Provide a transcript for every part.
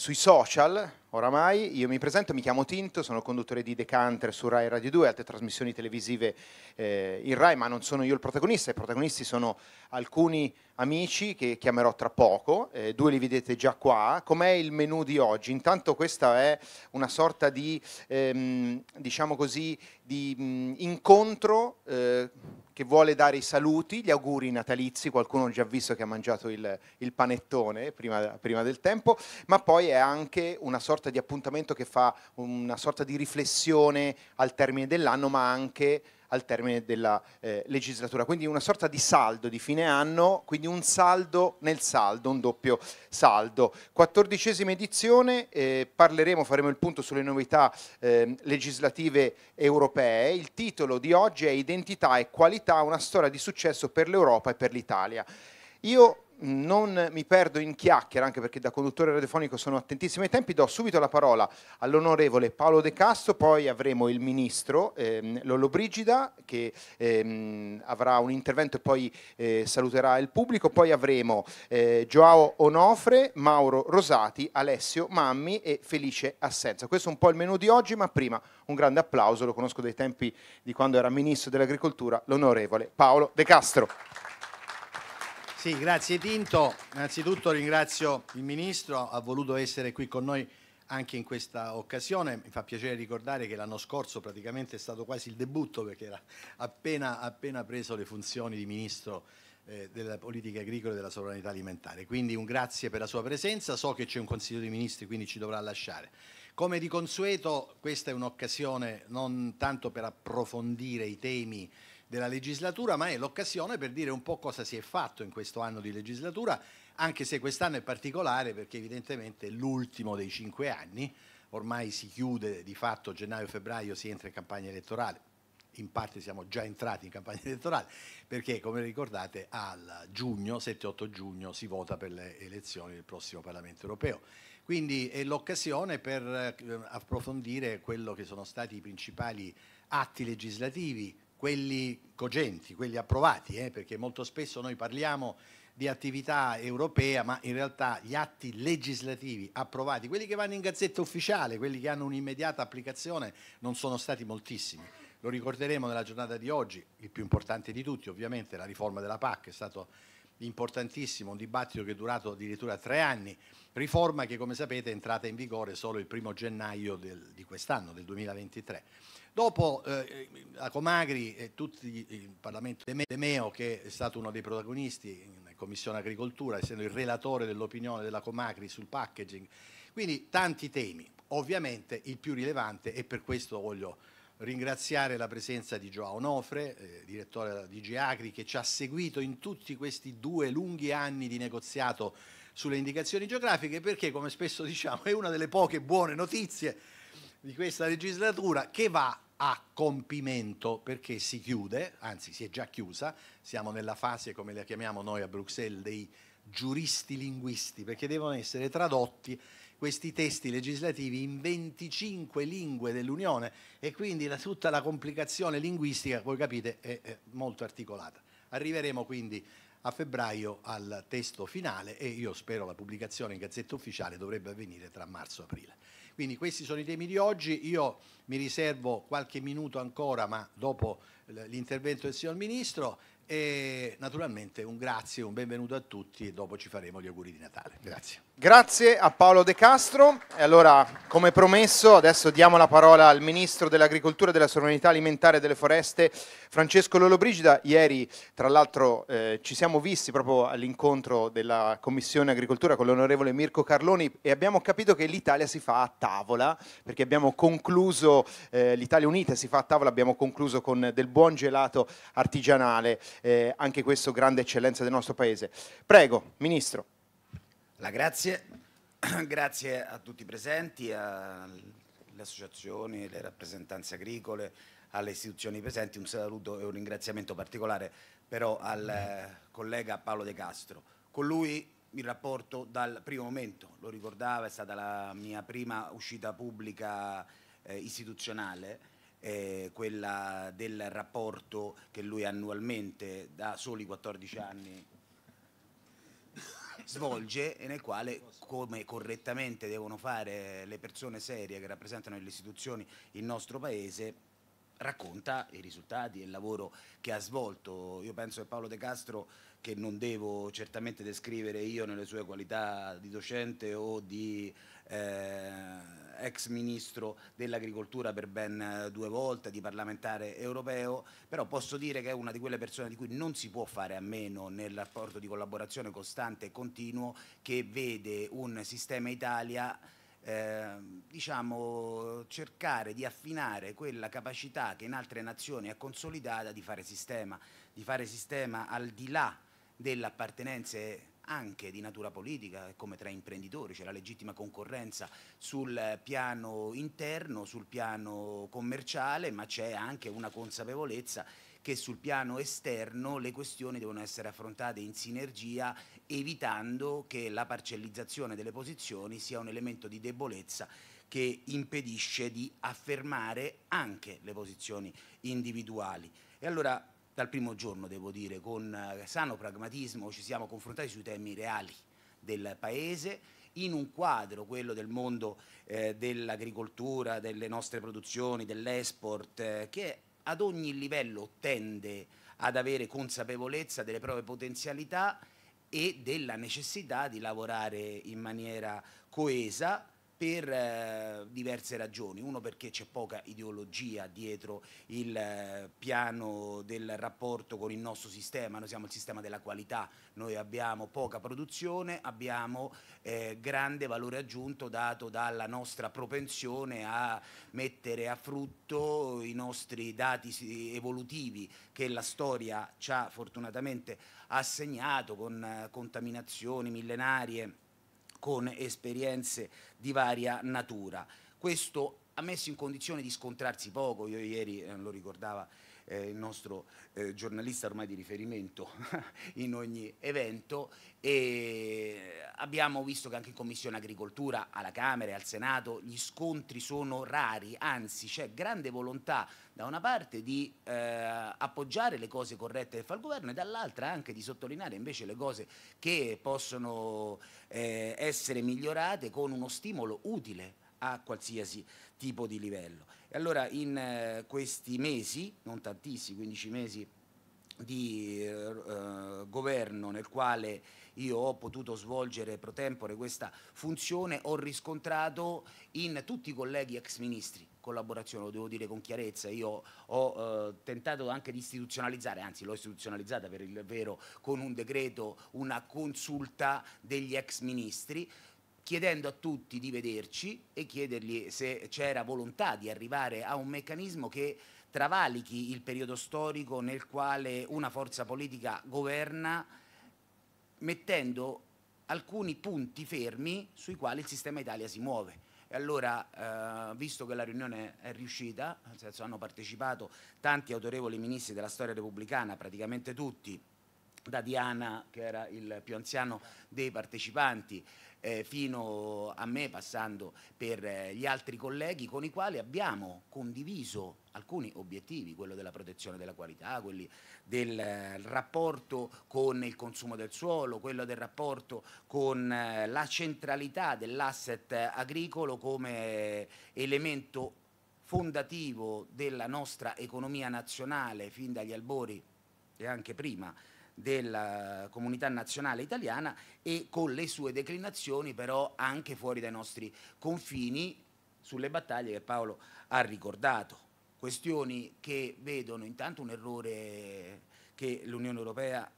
sui social, oramai. Io mi presento, mi chiamo Tinto, sono conduttore di Decanter su Rai Radio 2, altre trasmissioni televisive eh, in Rai, ma non sono io il protagonista, i protagonisti sono alcuni amici che chiamerò tra poco, eh, due li vedete già qua. Com'è il menù di oggi? Intanto questa è una sorta di, ehm, diciamo così, di mh, mm, incontro... Eh, che vuole dare i saluti, gli auguri natalizi, qualcuno ha già visto che ha mangiato il, il panettone prima, prima, del tempo, ma poi è anche una sorta di appuntamento che fa una sorta di riflessione al termine dell'anno, ma anche al termine della eh, legislatura. Quindi una sorta di saldo di fine anno, quindi un saldo nel saldo, un doppio saldo. Quattordicesima edizione, eh, parleremo, faremo il punto sulle novità eh, legislative europee. Il titolo di oggi è Identità e qualità, una storia di successo per l'Europa e per l'Italia. Io non mi perdo in chiacchiera, anche perché da conduttore radiofonico sono attentissimo ai tempi, do subito la parola all'onorevole Paolo De Castro, poi avremo il ministro ehm, Lollo Brigida che ehm, avrà un intervento e poi eh, saluterà il pubblico, poi avremo eh, Joao Onofre, Mauro Rosati, Alessio Mammi e Felice Assenza. Questo è un po' il menù di oggi, ma prima un grande applauso, lo conosco dai tempi di quando era ministro dell'agricoltura, l'onorevole Paolo De Castro. Sì, grazie Tinto. Innanzitutto ringrazio il Ministro, ha voluto essere qui con noi anche in questa occasione. Mi fa piacere ricordare che l'anno scorso praticamente è stato quasi il debutto perché era appena, appena preso le funzioni di Ministro eh, della politica agricola e della sovranità alimentare. Quindi un grazie per la sua presenza, so che c'è un Consiglio dei Ministri quindi ci dovrà lasciare. Come di consueto questa è un'occasione non tanto per approfondire i temi della legislatura, ma è l'occasione per dire un po' cosa si è fatto in questo anno di legislatura, anche se quest'anno è particolare perché evidentemente è l'ultimo dei cinque anni, ormai si chiude di fatto gennaio-febbraio, si entra in campagna elettorale, in parte siamo già entrati in campagna elettorale, perché come ricordate al giugno, 7-8 giugno, si vota per le elezioni del prossimo Parlamento europeo. Quindi è l'occasione per eh, approfondire quello che sono stati i principali atti legislativi quelli cogenti, quelli approvati, eh, perché molto spesso noi parliamo di attività europea, ma in realtà gli atti legislativi approvati, quelli che vanno in gazzetta ufficiale, quelli che hanno un'immediata applicazione, non sono stati moltissimi. Lo ricorderemo nella giornata di oggi, il più importante di tutti ovviamente, la riforma della PAC è stato importantissimo, un dibattito che è durato addirittura tre anni, riforma che come sapete è entrata in vigore solo il primo gennaio del, di quest'anno, del 2023. Dopo eh, la Comagri e tutti il Parlamento Demeo, che è stato uno dei protagonisti in Commissione Agricoltura, essendo il relatore dell'opinione della Comagri sul packaging, quindi tanti temi. Ovviamente il più rilevante, e per questo voglio ringraziare la presenza di Joao Nofre, eh, direttore di DG che ci ha seguito in tutti questi due lunghi anni di negoziato sulle indicazioni geografiche perché, come spesso diciamo, è una delle poche buone notizie di questa legislatura che va a compimento perché si chiude, anzi si è già chiusa, siamo nella fase, come la chiamiamo noi a Bruxelles, dei giuristi linguisti, perché devono essere tradotti questi testi legislativi in 25 lingue dell'Unione e quindi la, tutta la complicazione linguistica, voi capite, è, è molto articolata. Arriveremo quindi a febbraio al testo finale e io spero la pubblicazione in Gazzetta Ufficiale dovrebbe avvenire tra marzo e aprile. Quindi questi sono i temi di oggi, io mi riservo qualche minuto ancora, ma dopo l'intervento del signor Ministro, e naturalmente un grazie, un benvenuto a tutti e dopo ci faremo gli auguri di Natale. Grazie. Grazie a Paolo De Castro. E allora, come promesso, adesso diamo la parola al Ministro dell'Agricoltura e della Sovranità Alimentare e delle Foreste, Francesco Lollobrigida. Ieri, tra l'altro, eh, ci siamo visti proprio all'incontro della Commissione Agricoltura con l'onorevole Mirko Carloni e abbiamo capito che l'Italia si fa a tavola, perché abbiamo concluso, eh, l'Italia Unita si fa a tavola, abbiamo concluso con del buon gelato artigianale, eh, anche questo grande eccellenza del nostro Paese. Prego, Ministro. La grazie. grazie a tutti i presenti, alle associazioni, alle rappresentanze agricole, alle istituzioni presenti, un saluto e un ringraziamento particolare però al eh, collega Paolo De Castro. Con lui il rapporto dal primo momento, lo ricordava, è stata la mia prima uscita pubblica eh, istituzionale, eh, quella del rapporto che lui annualmente da soli 14 anni svolge e nel quale, come correttamente devono fare le persone serie che rappresentano le istituzioni il nostro Paese, racconta i risultati e il lavoro che ha svolto. Io penso che Paolo De Castro, che non devo certamente descrivere io nelle sue qualità di docente o di eh, ex ministro dell'agricoltura per ben eh, due volte, di parlamentare europeo, però posso dire che è una di quelle persone di cui non si può fare a meno nel rapporto di collaborazione costante e continuo che vede un sistema Italia eh, diciamo, cercare di affinare quella capacità che in altre nazioni è consolidata di fare sistema, di fare sistema al di là delle appartenenze anche di natura politica, come tra imprenditori, c'è la legittima concorrenza sul piano interno, sul piano commerciale, ma c'è anche una consapevolezza che sul piano esterno le questioni devono essere affrontate in sinergia evitando che la parcellizzazione delle posizioni sia un elemento di debolezza che impedisce di affermare anche le posizioni individuali. E allora dal primo giorno, devo dire, con eh, sano pragmatismo ci siamo confrontati sui temi reali del Paese in un quadro, quello del mondo eh, dell'agricoltura, delle nostre produzioni, dell'export, eh, che ad ogni livello tende ad avere consapevolezza delle proprie potenzialità e della necessità di lavorare in maniera coesa per eh, diverse ragioni. Uno perché c'è poca ideologia dietro il eh, piano del rapporto con il nostro sistema, noi siamo il sistema della qualità, noi abbiamo poca produzione, abbiamo eh, grande valore aggiunto dato dalla nostra propensione a mettere a frutto i nostri dati evolutivi che la storia ci ha fortunatamente assegnato con eh, contaminazioni millenarie con esperienze di varia natura. Questo ha messo in condizione di scontrarsi poco, io ieri eh, lo ricordava eh, il nostro eh, giornalista ormai di riferimento in ogni evento e abbiamo visto che anche in Commissione Agricoltura, alla Camera e al Senato gli scontri sono rari, anzi c'è grande volontà da una parte di eh, appoggiare le cose corrette che fa il governo e dall'altra anche di sottolineare invece le cose che possono eh, essere migliorate con uno stimolo utile a qualsiasi tipo di livello. E allora in eh, questi mesi, non tantissimi, 15 mesi di eh, eh, governo nel quale io ho potuto svolgere pro tempore questa funzione, ho riscontrato in tutti i colleghi ex ministri collaborazione, lo devo dire con chiarezza, io ho eh, tentato anche di istituzionalizzare, anzi l'ho istituzionalizzata per il vero, con un decreto, una consulta degli ex ministri, chiedendo a tutti di vederci e chiedergli se c'era volontà di arrivare a un meccanismo che travalichi il periodo storico nel quale una forza politica governa mettendo alcuni punti fermi sui quali il sistema Italia si muove. E allora, eh, visto che la riunione è riuscita, nel senso hanno partecipato tanti autorevoli ministri della storia repubblicana, praticamente tutti, da Diana, che era il più anziano dei partecipanti, eh, fino a me, passando per eh, gli altri colleghi con i quali abbiamo condiviso alcuni obiettivi, quello della protezione della qualità, quelli del eh, rapporto con il consumo del suolo, quello del rapporto con eh, la centralità dell'asset agricolo come elemento fondativo della nostra economia nazionale fin dagli albori e anche prima della comunità nazionale italiana e con le sue declinazioni però anche fuori dai nostri confini sulle battaglie che Paolo ha ricordato. Questioni che vedono intanto un errore che l'Unione Europea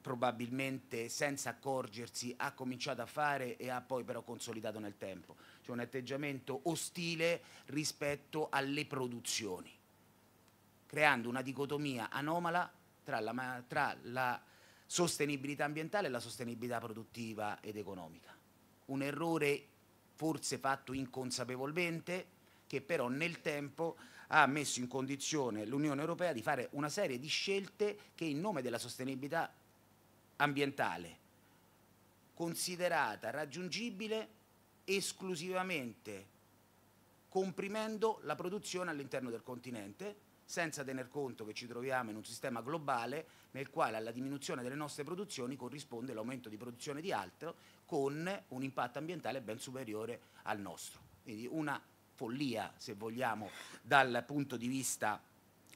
probabilmente senza accorgersi ha cominciato a fare e ha poi però consolidato nel tempo. C'è un atteggiamento ostile rispetto alle produzioni, creando una dicotomia anomala tra la, tra la sostenibilità ambientale e la sostenibilità produttiva ed economica. Un errore forse fatto inconsapevolmente che però nel tempo ha messo in condizione l'Unione Europea di fare una serie di scelte che in nome della sostenibilità ambientale considerata raggiungibile esclusivamente comprimendo la produzione all'interno del continente senza tener conto che ci troviamo in un sistema globale nel quale alla diminuzione delle nostre produzioni corrisponde l'aumento di produzione di altro con un impatto ambientale ben superiore al nostro. Quindi una follia, se vogliamo, dal punto di vista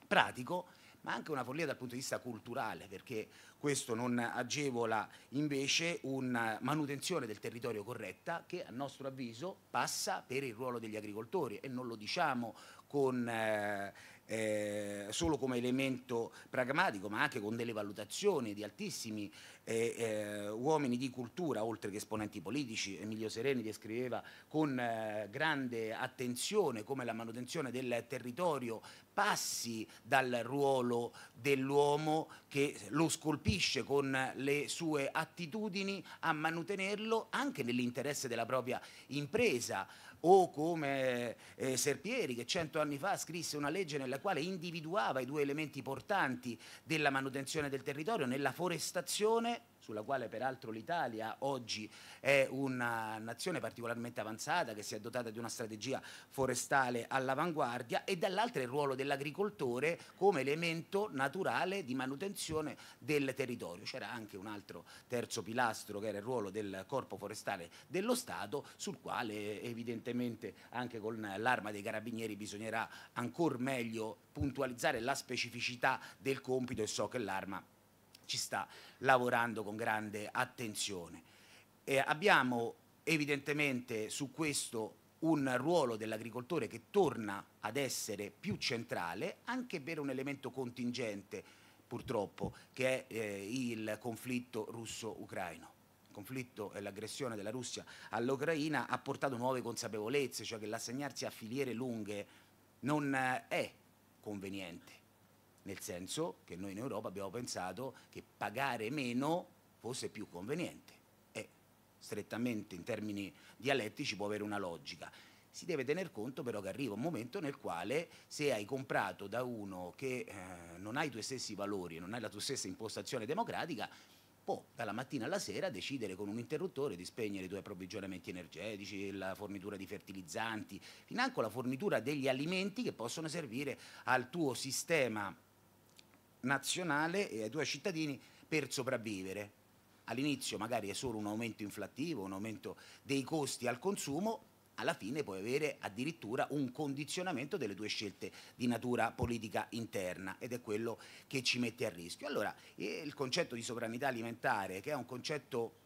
pratico, ma anche una follia dal punto di vista culturale, perché questo non agevola invece una manutenzione del territorio corretta che a nostro avviso passa per il ruolo degli agricoltori e non lo diciamo con... Eh, eh, solo come elemento pragmatico, ma anche con delle valutazioni di altissimi eh, eh, uomini di cultura, oltre che esponenti politici. Emilio Sereni descriveva con eh, grande attenzione come la manutenzione del territorio passi dal ruolo dell'uomo che lo scolpisce con le sue attitudini a manutenerlo anche nell'interesse della propria impresa o come eh, Serpieri che cento anni fa scrisse una legge nella quale individuava i due elementi portanti della manutenzione del territorio nella forestazione sulla quale peraltro l'Italia oggi è una nazione particolarmente avanzata che si è dotata di una strategia forestale all'avanguardia e dall'altra il ruolo dell'agricoltore come elemento naturale di manutenzione del territorio. C'era anche un altro terzo pilastro che era il ruolo del corpo forestale dello Stato sul quale evidentemente anche con l'arma dei carabinieri bisognerà ancora meglio puntualizzare la specificità del compito e so che l'arma ci sta lavorando con grande attenzione. Eh, abbiamo evidentemente su questo un ruolo dell'agricoltore che torna ad essere più centrale anche per un elemento contingente purtroppo che è eh, il conflitto russo-ucraino. Il conflitto e l'aggressione della Russia all'Ucraina ha portato nuove consapevolezze, cioè che l'assegnarsi a filiere lunghe non eh, è conveniente nel senso che noi in Europa abbiamo pensato che pagare meno fosse più conveniente e strettamente in termini dialettici può avere una logica. Si deve tener conto però che arriva un momento nel quale se hai comprato da uno che eh, non ha i tuoi stessi valori e non ha la tua stessa impostazione democratica, può dalla mattina alla sera decidere con un interruttore di spegnere i tuoi approvvigionamenti energetici, la fornitura di fertilizzanti, financo la fornitura degli alimenti che possono servire al tuo sistema nazionale e ai tuoi cittadini per sopravvivere. All'inizio magari è solo un aumento inflattivo, un aumento dei costi al consumo, alla fine puoi avere addirittura un condizionamento delle tue scelte di natura politica interna ed è quello che ci mette a rischio. Allora, il concetto di sovranità alimentare, che è un concetto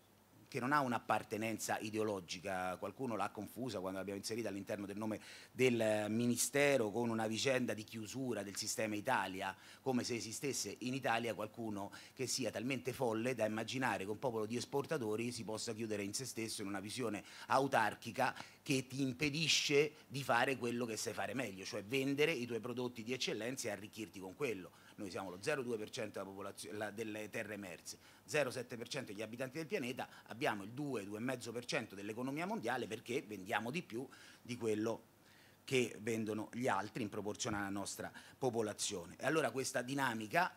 che non ha un'appartenenza ideologica, qualcuno l'ha confusa quando l'abbiamo inserita all'interno del nome del Ministero con una vicenda di chiusura del sistema Italia, come se esistesse in Italia qualcuno che sia talmente folle da immaginare che un popolo di esportatori si possa chiudere in se stesso in una visione autarchica che ti impedisce di fare quello che sai fare meglio, cioè vendere i tuoi prodotti di eccellenza e arricchirti con quello. Noi siamo lo 0,2% delle terre emerse 0,7% degli abitanti del pianeta, abbiamo il 2-2,5% dell'economia mondiale perché vendiamo di più di quello che vendono gli altri in proporzione alla nostra popolazione. E allora questa dinamica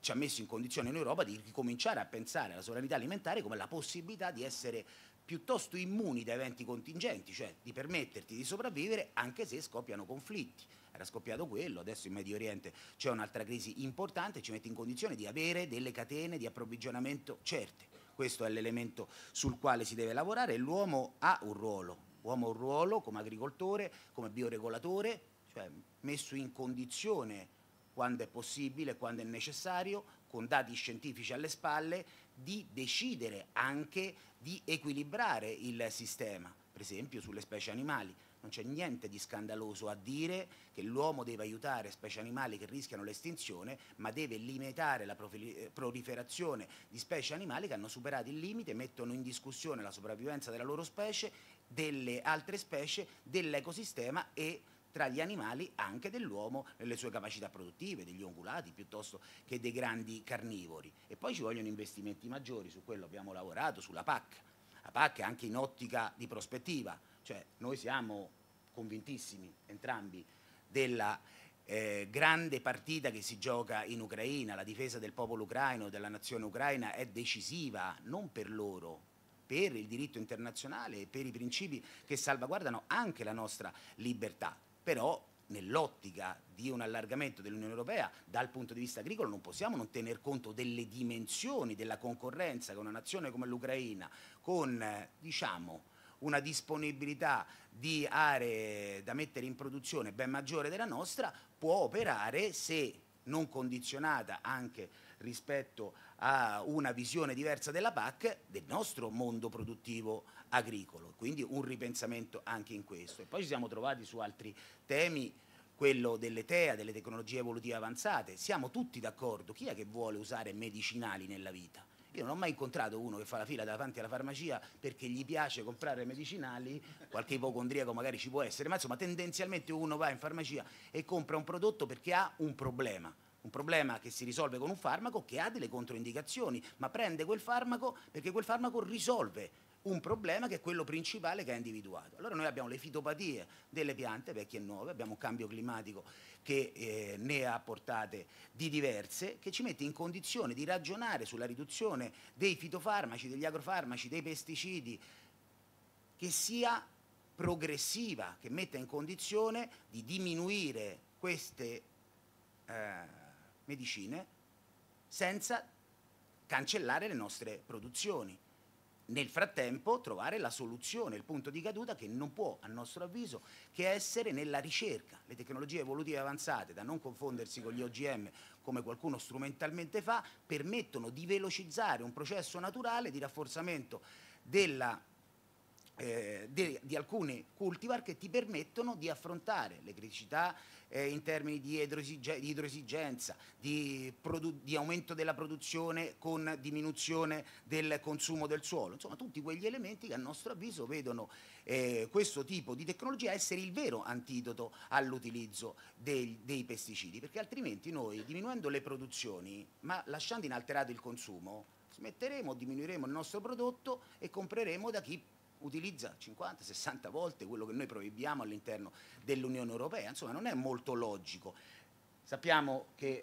ci ha messo in condizione in Europa di ricominciare a pensare alla sovranità alimentare come la possibilità di essere piuttosto immuni da eventi contingenti, cioè di permetterti di sopravvivere anche se scoppiano conflitti era scoppiato quello, adesso in Medio Oriente c'è un'altra crisi importante, ci mette in condizione di avere delle catene di approvvigionamento certe. Questo è l'elemento sul quale si deve lavorare. L'uomo ha un ruolo, uomo ha un ruolo come agricoltore, come bioregolatore, cioè messo in condizione quando è possibile, quando è necessario, con dati scientifici alle spalle, di decidere anche di equilibrare il sistema, per esempio sulle specie animali non c'è niente di scandaloso a dire che l'uomo deve aiutare specie animali che rischiano l'estinzione, ma deve limitare la eh, proliferazione di specie animali che hanno superato il limite, mettono in discussione la sopravvivenza della loro specie, delle altre specie, dell'ecosistema e tra gli animali anche dell'uomo nelle sue capacità produttive, degli ungulati piuttosto che dei grandi carnivori. E poi ci vogliono investimenti maggiori, su quello abbiamo lavorato, sulla PAC. La PAC anche in ottica di prospettiva, cioè, noi siamo convintissimi, entrambi, della eh, grande partita che si gioca in Ucraina, la difesa del popolo ucraino, della nazione ucraina è decisiva non per loro, per il diritto internazionale e per i principi che salvaguardano anche la nostra libertà. Però nell'ottica di un allargamento dell'Unione Europea dal punto di vista agricolo non possiamo non tener conto delle dimensioni della concorrenza con una nazione come l'Ucraina con eh, diciamo una disponibilità di aree da mettere in produzione ben maggiore della nostra, può operare se non condizionata anche rispetto a una visione diversa della PAC del nostro mondo produttivo agricolo, quindi un ripensamento anche in questo. E poi ci siamo trovati su altri temi, quello delle TEA, delle tecnologie evolutive avanzate, siamo tutti d'accordo, chi è che vuole usare medicinali nella vita? Io non ho mai incontrato uno che fa la fila davanti alla farmacia perché gli piace comprare medicinali, qualche ipocondriaco magari ci può essere, ma insomma tendenzialmente uno va in farmacia e compra un prodotto perché ha un problema un problema che si risolve con un farmaco che ha delle controindicazioni, ma prende quel farmaco perché quel farmaco risolve un problema che è quello principale che ha individuato. Allora noi abbiamo le fitopatie delle piante vecchie e nuove, abbiamo un cambio climatico che eh, ne ha portate di diverse, che ci mette in condizione di ragionare sulla riduzione dei fitofarmaci, degli agrofarmaci, dei pesticidi, che sia progressiva, che metta in condizione di diminuire queste eh, medicine senza cancellare le nostre produzioni nel frattempo trovare la soluzione, il punto di caduta che non può, a nostro avviso, che essere nella ricerca. Le tecnologie evolutive avanzate, da non confondersi con gli OGM, come qualcuno strumentalmente fa, permettono di velocizzare un processo naturale di rafforzamento della eh, di, di alcune cultivar che ti permettono di affrontare le criticità eh, in termini di, idroesige di idroesigenza, di, di, aumento della produzione con diminuzione del consumo del suolo, insomma tutti quegli elementi che a nostro avviso vedono eh, questo tipo di tecnologia essere il vero antidoto all'utilizzo dei, dei pesticidi, perché altrimenti noi diminuendo le produzioni ma lasciando inalterato il consumo smetteremo, diminuiremo il nostro prodotto e compreremo da chi utilizza 50-60 volte quello che noi proibiamo all'interno dell'Unione Europea, insomma non è molto logico. Sappiamo che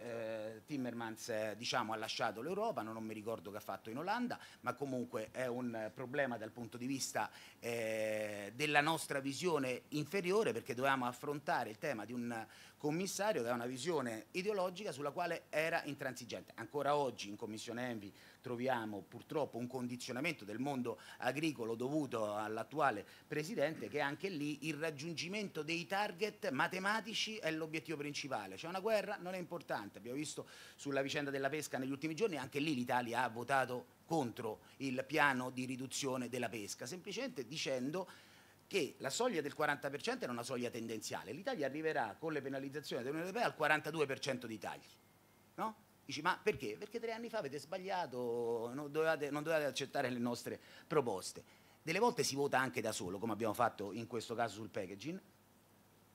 eh, Timmermans eh, diciamo, ha lasciato l'Europa, non, non mi ricordo che ha fatto in Olanda, ma comunque è un problema dal punto di vista eh, della nostra visione inferiore perché dovevamo affrontare il tema di un commissario che una visione ideologica sulla quale era intransigente. Ancora oggi in Commissione Envi troviamo purtroppo un condizionamento del mondo agricolo dovuto all'attuale Presidente che anche lì il raggiungimento dei target matematici è l'obiettivo principale. C'è una guerra, non è importante. Abbiamo visto sulla vicenda della pesca negli ultimi giorni, anche lì l'Italia ha votato contro il piano di riduzione della pesca, semplicemente dicendo che che la soglia del 40% era una soglia tendenziale. L'Italia arriverà con le penalizzazioni dell'Unione Europea al 42% di tagli. No? Dici, ma perché? Perché tre anni fa avete sbagliato, non dovevate, non dovevate accettare le nostre proposte. Delle volte si vota anche da solo, come abbiamo fatto in questo caso sul packaging,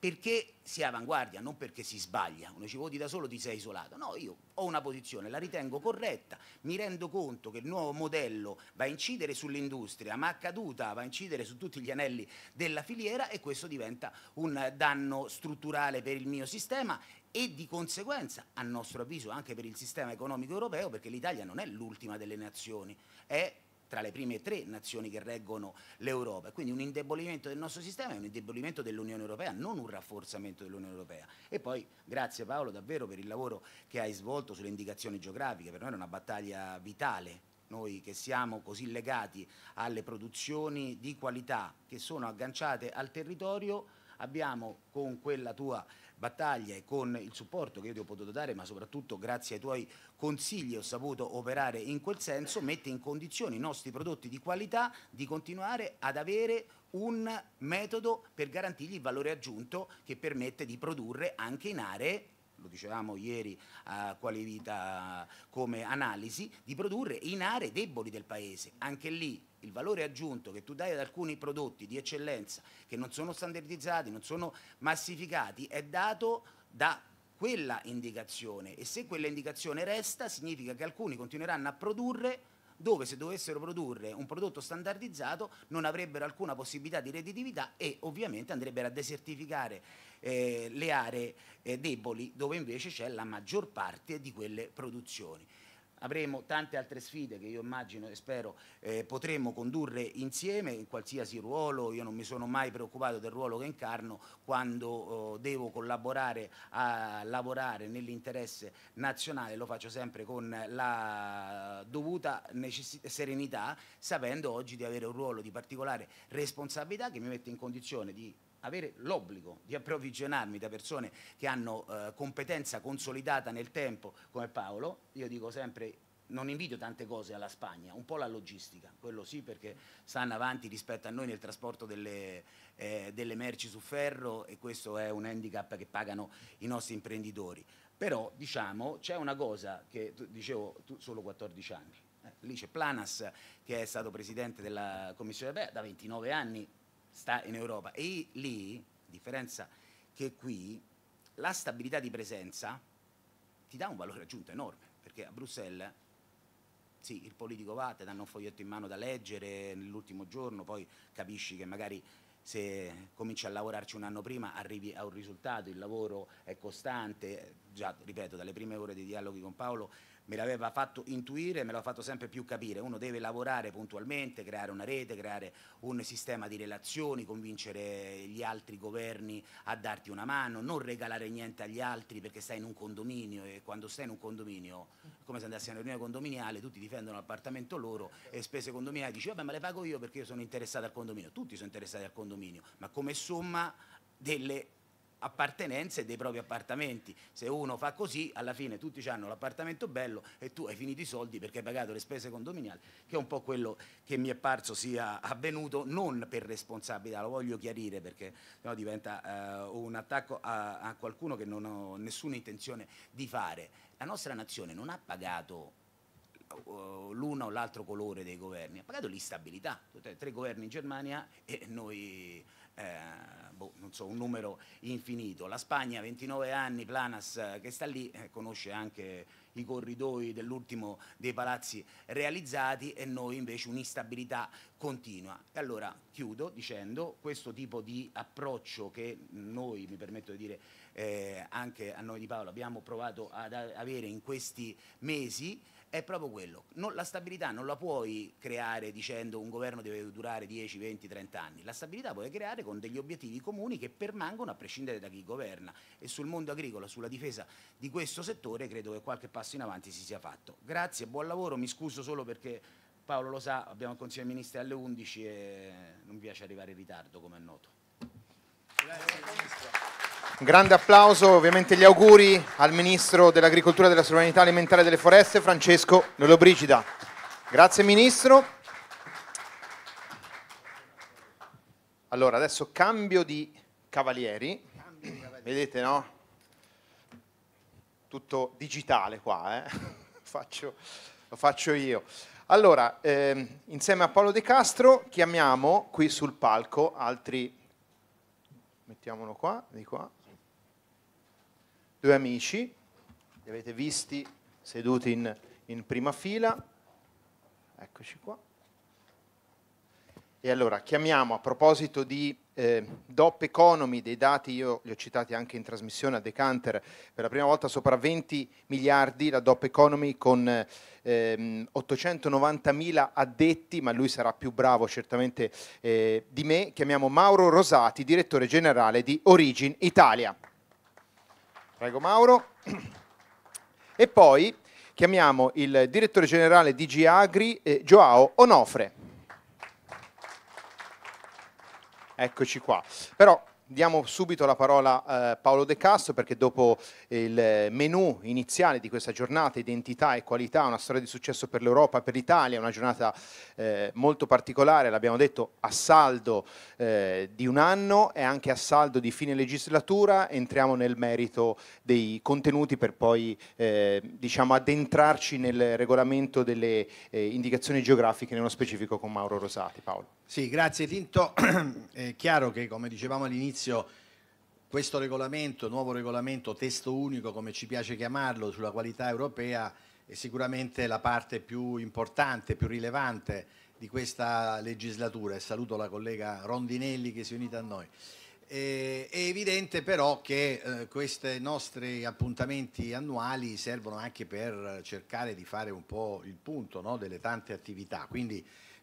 perché si è avanguardia, non perché si sbaglia. Uno ci voti da solo, ti sei isolato. No, io ho una posizione, la ritengo corretta, mi rendo conto che il nuovo modello va a incidere sull'industria, ma accaduta va a incidere su tutti gli anelli della filiera e questo diventa un danno strutturale per il mio sistema e di conseguenza, a nostro avviso, anche per il sistema economico europeo, perché l'Italia non è l'ultima delle nazioni, è tra le prime tre nazioni che reggono l'Europa. Quindi un indebolimento del nostro sistema è un indebolimento dell'Unione Europea, non un rafforzamento dell'Unione Europea. E poi grazie Paolo davvero per il lavoro che hai svolto sulle indicazioni geografiche, per noi era una battaglia vitale noi che siamo così legati alle produzioni di qualità che sono agganciate al territorio, abbiamo con quella tua battaglia e con il supporto che io ti ho potuto dare, ma soprattutto grazie ai tuoi consigli ho saputo operare in quel senso, mette in condizione i nostri prodotti di qualità di continuare ad avere un metodo per garantirgli il valore aggiunto che permette di produrre anche in aree lo dicevamo ieri a Quale Vita come analisi, di produrre in aree deboli del paese. Anche lì il valore aggiunto che tu dai ad alcuni prodotti di eccellenza che non sono standardizzati, non sono massificati, è dato da quella indicazione e se quella indicazione resta significa che alcuni continueranno a produrre dove se dovessero produrre un prodotto standardizzato non avrebbero alcuna possibilità di redditività e ovviamente andrebbero a desertificare eh, le aree eh, deboli dove invece c'è la maggior parte di quelle produzioni avremo tante altre sfide che io immagino e spero eh, potremo condurre insieme in qualsiasi ruolo, io non mi sono mai preoccupato del ruolo che incarno quando eh, devo collaborare a lavorare nell'interesse nazionale, lo faccio sempre con la dovuta serenità, sapendo oggi di avere un ruolo di particolare responsabilità che mi mette in condizione di avere l'obbligo di approvvigionarmi da persone che hanno eh, competenza consolidata nel tempo come Paolo, io dico sempre non invidio tante cose alla Spagna, un po' la logistica, quello sì perché stanno avanti rispetto a noi nel trasporto delle, eh, delle merci su ferro e questo è un handicap che pagano i nostri imprenditori. Però diciamo c'è una cosa che tu, dicevo tu, solo 14 anni. Eh, lì c'è Planas che è stato presidente della Commissione europea da 29 anni, sta in Europa. E lì, a differenza che qui, la stabilità di presenza ti dà un valore aggiunto enorme, perché a Bruxelles sì, il politico va, ti danno un foglietto in mano da leggere nell'ultimo giorno, poi capisci che magari se cominci a lavorarci un anno prima arrivi a un risultato, il lavoro è costante, già ripeto, dalle prime ore dei dialoghi con Paolo me l'aveva fatto intuire, e me l'ha fatto sempre più capire. Uno deve lavorare puntualmente, creare una rete, creare un sistema di relazioni, convincere gli altri governi a darti una mano, non regalare niente agli altri perché stai in un condominio e quando stai in un condominio, come se andassi a una riunione condominiale, tutti difendono l'appartamento loro e spese condominiali dici vabbè ma le pago io perché io sono interessato al condominio, tutti sono interessati al condominio, ma come somma delle appartenenze dei propri appartamenti. Se uno fa così, alla fine tutti hanno l'appartamento bello e tu hai finito i soldi perché hai pagato le spese condominiali, che è un po' quello che mi è parso sia avvenuto, non per responsabilità, lo voglio chiarire perché no, diventa eh, un attacco a, a qualcuno che non ho nessuna intenzione di fare. La nostra nazione non ha pagato eh, l'uno o l'altro colore dei governi, ha pagato l'instabilità, tre governi in Germania e noi eh, boh, so, un numero infinito. La Spagna, 29 anni, Planas eh, che sta lì, eh, conosce anche i corridoi dell'ultimo dei palazzi realizzati e noi invece un'instabilità continua. E allora chiudo dicendo questo tipo di approccio che noi, mi permetto di dire eh, anche a noi di Paolo, abbiamo provato ad avere in questi mesi è proprio quello. Non, la stabilità non la puoi creare dicendo un governo deve durare 10, 20, 30 anni. La stabilità puoi creare con degli obiettivi comuni che permangono a prescindere da chi governa. E sul mondo agricolo, sulla difesa di questo settore, credo che qualche passo in avanti si sia fatto. Grazie, buon lavoro. Mi scuso solo perché Paolo lo sa, abbiamo il Consiglio dei Ministri alle 11 e non mi piace arrivare in ritardo, come è noto. Grazie, Ministro grande applauso, ovviamente gli auguri al Ministro dell'Agricoltura, e della Sovranità Alimentare delle Foreste, Francesco Lollobrigida. Grazie Ministro. Allora, adesso cambio di cavalieri. Vedete, no? Tutto digitale qua, eh? faccio, lo faccio io. Allora, ehm, insieme a Paolo De Castro chiamiamo qui sul palco altri... Mettiamolo qua, di qua, due amici, li avete visti seduti in, in prima fila, eccoci qua. E allora chiamiamo a proposito di eh, DOP Economy, dei dati, io li ho citati anche in trasmissione a Decanter, per la prima volta sopra 20 miliardi la DOP Economy con ehm, 890 mila addetti, ma lui sarà più bravo certamente eh, di me, chiamiamo Mauro Rosati, direttore generale di Origin Italia. Prego Mauro. E poi chiamiamo il direttore generale di Giagri, eh, Joao Onofre. Eccoci qua. Però diamo subito la parola a eh, Paolo De Castro perché dopo il menu iniziale di questa giornata, identità e qualità, una storia di successo per l'Europa e per l'Italia, una giornata eh, molto particolare, l'abbiamo detto, a saldo eh, di un anno e anche a saldo di fine legislatura, entriamo nel merito dei contenuti per poi diciamo addentrarci nel regolamento delle indicazioni geografiche, nello specifico con Mauro Rosati. Paolo. Sì, grazie Tinto. È chiaro che, come dicevamo all'inizio, questo regolamento, nuovo regolamento, testo unico, come ci piace chiamarlo, sulla qualità europea, è sicuramente la parte più importante, più rilevante di questa legislatura e saluto la collega Rondinelli che si è unita a noi. è evidente però che eh, questi nostri appuntamenti annuali servono anche per cercare di fare un po' il punto no, delle tante attività, quindi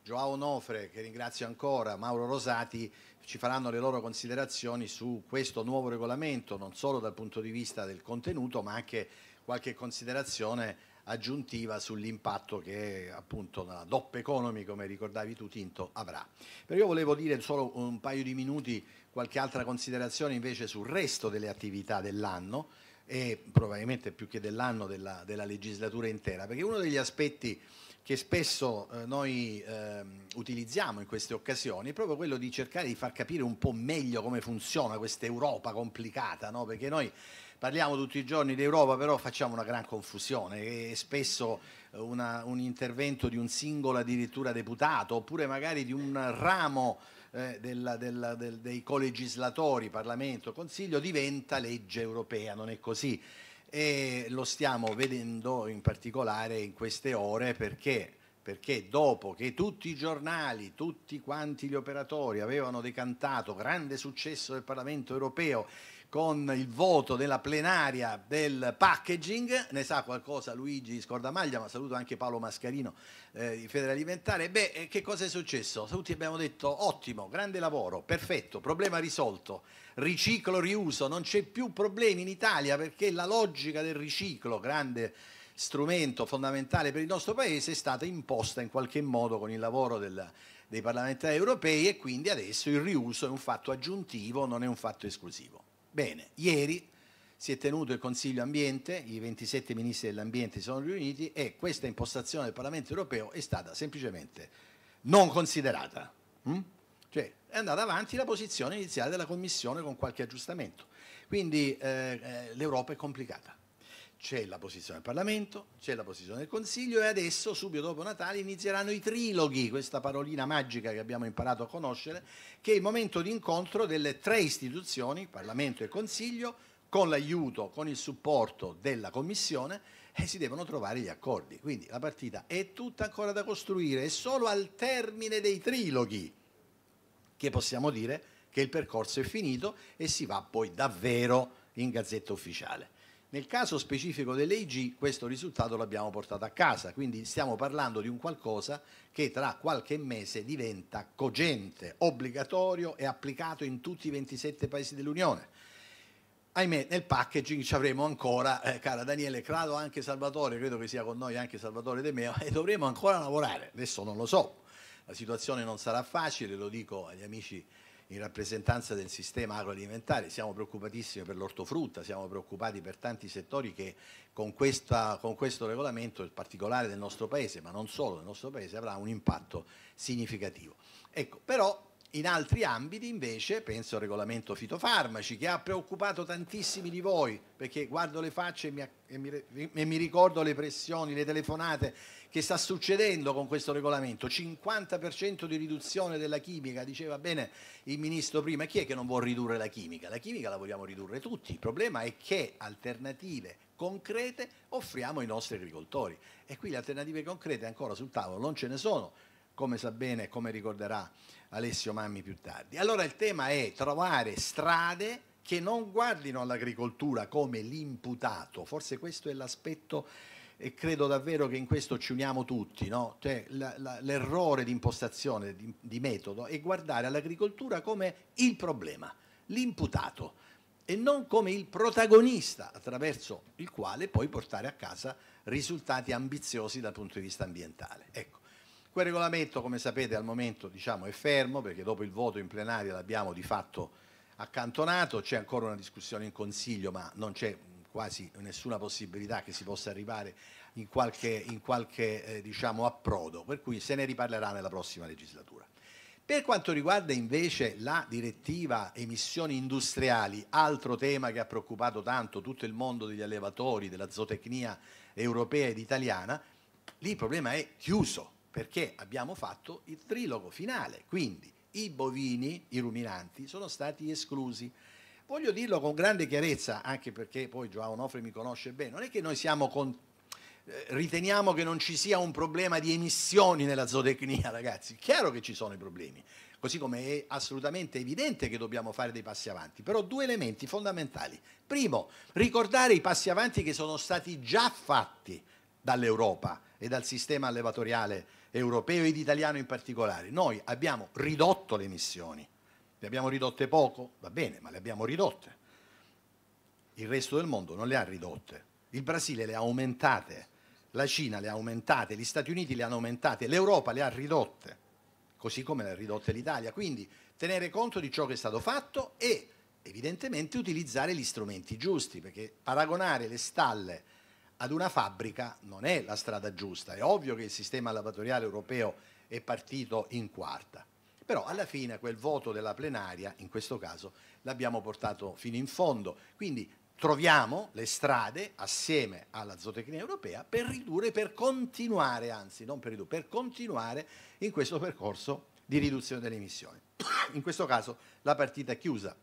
Joao Nofre, che ringrazio ancora, Mauro Rosati, ci faranno le loro considerazioni su questo nuovo regolamento, non solo dal punto di vista del contenuto, ma anche qualche considerazione aggiuntiva sull'impatto che appunto la DOP Economy, come ricordavi tu Tinto, avrà. Però io volevo dire solo un paio di minuti qualche altra considerazione invece sul resto delle attività dell'anno e probabilmente più che dell'anno della, della legislatura intera, perché uno degli aspetti che spesso eh, noi eh, utilizziamo in queste occasioni è proprio quello di cercare di far capire un po' meglio come funziona questa Europa complicata, no? perché noi parliamo tutti i giorni d'Europa, però facciamo una gran confusione e spesso eh, una, un intervento di un singolo addirittura deputato oppure magari di un ramo eh, della, della, del, dei colegislatori, Parlamento, Consiglio diventa legge europea, non è così e lo stiamo vedendo in particolare in queste ore perché, perché dopo che tutti i giornali, tutti quanti gli operatori avevano decantato grande successo del Parlamento europeo con il voto della plenaria del packaging, ne sa qualcosa Luigi Scordamaglia, ma saluto anche Paolo Mascarino eh, di Federalimentare. Beh, eh, che cosa è successo? Tutti abbiamo detto ottimo, grande lavoro, perfetto, problema risolto, riciclo, riuso, non c'è più problemi in Italia perché la logica del riciclo, grande strumento fondamentale per il nostro paese, è stata imposta in qualche modo con il lavoro del dei parlamentari europei e quindi adesso il riuso è un fatto aggiuntivo, non è un fatto esclusivo. Bene, ieri si è tenuto il Consiglio Ambiente, i 27 ministri dell'Ambiente si sono riuniti e questa impostazione del Parlamento europeo è stata semplicemente non considerata. Mm? Cioè è andata avanti la posizione iniziale della Commissione con qualche aggiustamento. Quindi eh, eh l'Europa è complicata c'è la posizione del Parlamento, c'è la posizione del Consiglio e adesso, subito dopo Natale, inizieranno i triloghi, questa parolina magica che abbiamo imparato a conoscere, che è il momento di incontro delle tre istituzioni, Parlamento e Consiglio, con l'aiuto, con il supporto della Commissione e si devono trovare gli accordi. Quindi la partita è tutta ancora da costruire, è solo al termine dei triloghi che possiamo dire che il percorso è finito e si va poi davvero in gazzetta ufficiale. Nel caso specifico dell'EIG questo risultato l'abbiamo portato a casa, quindi stiamo parlando di un qualcosa che tra qualche mese diventa cogente, obbligatorio e applicato in tutti i 27 paesi dell'Unione. Ahimè, nel packaging ci avremo ancora, eh, cara Daniele, credo anche Salvatore, credo che sia con noi anche Salvatore De Meo, e dovremo ancora lavorare. Adesso non lo so, la situazione non sarà facile, lo dico agli amici in rappresentanza del sistema agroalimentare, siamo preoccupatissimi per l'ortofrutta, siamo preoccupati per tanti settori che con, questa, con questo regolamento, in particolare del nostro Paese, ma non solo del nostro Paese, avrà un impatto significativo. Ecco, però in altri ambiti invece, penso al regolamento fitofarmaci, che ha preoccupato tantissimi di voi, perché guardo le facce e mi, e mi, e mi ricordo le pressioni, le telefonate che sta succedendo con questo regolamento. 50% di riduzione della chimica, diceva bene il ministro prima, chi è che non vuole ridurre la chimica? La chimica la vogliamo ridurre tutti, il problema è che alternative concrete offriamo ai nostri agricoltori e qui le alternative concrete ancora sul tavolo non ce ne sono, come sa bene e come ricorderà Alessio Mammi più tardi. Allora il tema è trovare strade che non guardino all'agricoltura come l'imputato, forse questo è l'aspetto e credo davvero che in questo ci uniamo tutti, no? cioè, l'errore di impostazione, di, di metodo, è guardare all'agricoltura come il problema, l'imputato e non come il protagonista attraverso il quale poi portare a casa risultati ambiziosi dal punto di vista ambientale. Ecco. Quel regolamento, come sapete, al momento diciamo, è fermo perché dopo il voto in plenaria l'abbiamo di fatto accantonato, c'è ancora una discussione in Consiglio, ma non c'è quasi nessuna possibilità che si possa arrivare in qualche, in qualche eh, diciamo, approdo, per cui se ne riparlerà nella prossima legislatura. Per quanto riguarda invece la direttiva emissioni industriali, altro tema che ha preoccupato tanto tutto il mondo degli allevatori, della zootecnia europea ed italiana, lì il problema è chiuso, perché abbiamo fatto il trilogo finale, quindi i bovini, i ruminanti, sono stati esclusi. Voglio dirlo con grande chiarezza, anche perché poi Joao Onofre mi conosce bene, non è che noi siamo con, eh, riteniamo che non ci sia un problema di emissioni nella zootecnia, ragazzi. Chiaro che ci sono i problemi, così come è assolutamente evidente che dobbiamo fare dei passi avanti. Però due elementi fondamentali. Primo, ricordare i passi avanti che sono stati già fatti dall'Europa e dal sistema allevatoriale europeo ed italiano in particolare, noi abbiamo ridotto le emissioni, le abbiamo ridotte poco, va bene, ma le abbiamo ridotte. Il resto del mondo non le ha ridotte. Il Brasile le ha aumentate, la Cina le ha aumentate, gli Stati Uniti le hanno aumentate, l'Europa le ha ridotte, così come le ha ridotte l'Italia. Quindi tenere conto di ciò che è stato fatto e evidentemente utilizzare gli strumenti giusti, perché paragonare le stalle ad una fabbrica non è la strada giusta. È ovvio che il sistema lavatoriale europeo è partito in quarta. Però alla fine quel voto della plenaria, in questo caso, l'abbiamo portato fino in fondo. Quindi troviamo le strade assieme alla zootecnia europea per ridurre, per continuare, anzi non per ridurre, per continuare in questo percorso di riduzione delle emissioni. In questo caso la partita è chiusa.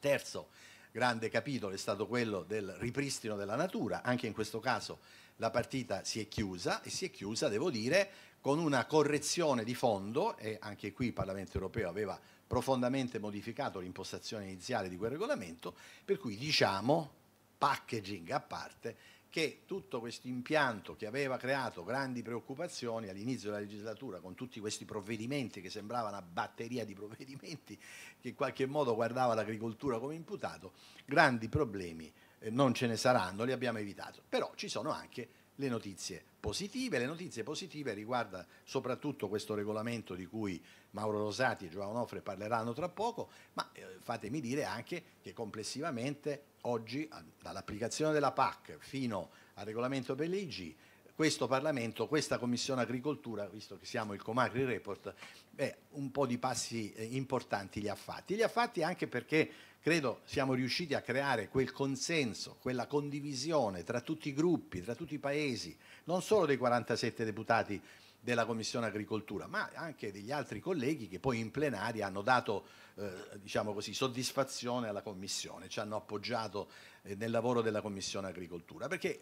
Terzo, grande capitolo è stato quello del ripristino della natura, anche in questo caso la partita si è chiusa e si è chiusa, devo dire, con una correzione di fondo e anche qui il Parlamento europeo aveva profondamente modificato l'impostazione iniziale di quel regolamento, per cui diciamo, packaging a parte, che tutto questo impianto che aveva creato grandi preoccupazioni all'inizio della legislatura con tutti questi provvedimenti che sembrava una batteria di provvedimenti che in qualche modo guardava l'agricoltura come imputato, grandi problemi eh, non ce ne saranno, li abbiamo evitati. Però ci sono anche le notizie positive. Le notizie positive riguardano soprattutto questo regolamento di cui Mauro Rosati e Giovanni Onofre parleranno tra poco, ma eh, fatemi dire anche che complessivamente oggi dall'applicazione della PAC fino al regolamento per le IG questo Parlamento, questa Commissione Agricoltura, visto che siamo il Comagri Report, beh, un po' di passi eh, importanti li ha fatti. Li ha fatti anche perché credo siamo riusciti a creare quel consenso, quella condivisione tra tutti i gruppi, tra tutti i paesi, non solo dei 47 deputati della Commissione Agricoltura, ma anche degli altri colleghi che poi in plenaria hanno dato eh, diciamo così, soddisfazione alla Commissione, ci hanno appoggiato eh, nel lavoro della Commissione Agricoltura, perché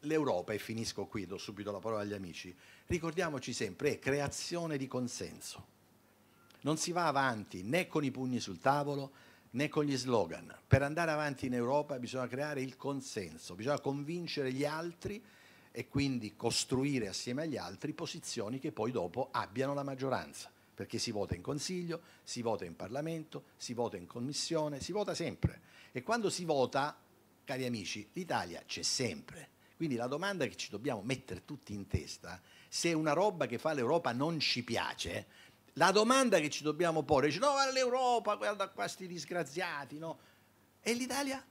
l'Europa, e finisco qui, do subito la parola agli amici, ricordiamoci sempre, è creazione di consenso. Non si va avanti né con i pugni sul tavolo, né con gli slogan. Per andare avanti in Europa bisogna creare il consenso, bisogna convincere gli altri e quindi costruire assieme agli altri posizioni che poi dopo abbiano la maggioranza, perché si vota in Consiglio, si vota in Parlamento, si vota in Commissione, si vota sempre. E quando si vota, cari amici, l'Italia c'è sempre. Quindi la domanda che ci dobbiamo mettere tutti in testa, se una roba che fa l'Europa non ci piace, la domanda che ci dobbiamo porre, dice no, l'Europa, guarda qua questi disgraziati, no? E l'Italia?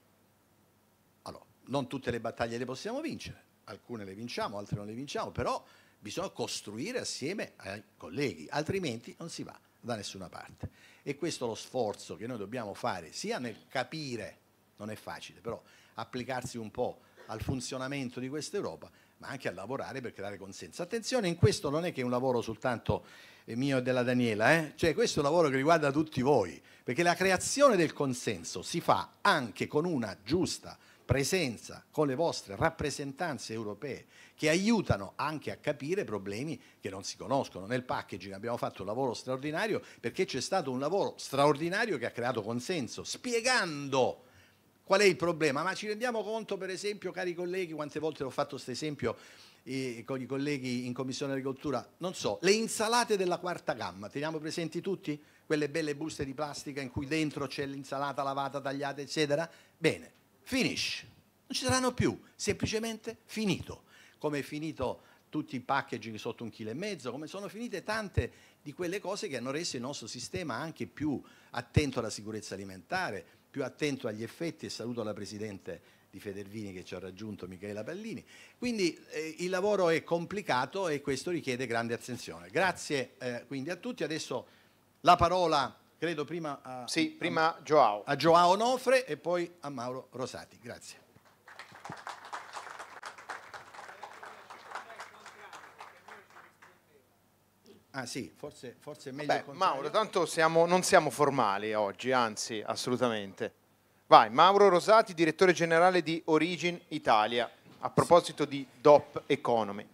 Allora, non tutte le battaglie le possiamo vincere, alcune le vinciamo, altre non le vinciamo, però bisogna costruire assieme ai colleghi, altrimenti non si va da nessuna parte. E questo è lo sforzo che noi dobbiamo fare, sia nel capire, non è facile, però applicarsi un po' al funzionamento di questa Europa, ma anche a lavorare per creare consenso. Attenzione, in questo non è che è un lavoro soltanto e mio e della Daniela, eh? cioè questo è un lavoro che riguarda tutti voi, perché la creazione del consenso si fa anche con una giusta presenza con le vostre rappresentanze europee che aiutano anche a capire problemi che non si conoscono. Nel packaging abbiamo fatto un lavoro straordinario perché c'è stato un lavoro straordinario che ha creato consenso, spiegando qual è il problema. Ma ci rendiamo conto, per esempio, cari colleghi, quante volte ho fatto questo esempio con i colleghi in Commissione Agricoltura, non so, le insalate della quarta gamma, teniamo presenti tutti? Quelle belle buste di plastica in cui dentro c'è l'insalata lavata, tagliata, eccetera. Bene, finish, non ci saranno più, semplicemente finito. Come è finito tutti i packaging sotto un chilo e mezzo, come sono finite tante di quelle cose che hanno reso il nostro sistema anche più attento alla sicurezza alimentare, più attento agli effetti, e saluto la Presidente di Federvini che ci ha raggiunto Michela Pallini. Quindi eh, il lavoro è complicato e questo richiede grande attenzione. Grazie eh, quindi a tutti. Adesso la parola credo prima a, sì, prima a, Joao. a Joao Nofre e poi a Mauro Rosati. Grazie. Ah sì, forse, forse è meglio... Vabbè, Mauro, tanto siamo, non siamo formali oggi, anzi, assolutamente. Vai, Mauro Rosati, direttore generale di Origin Italia, a proposito di DOP Economy.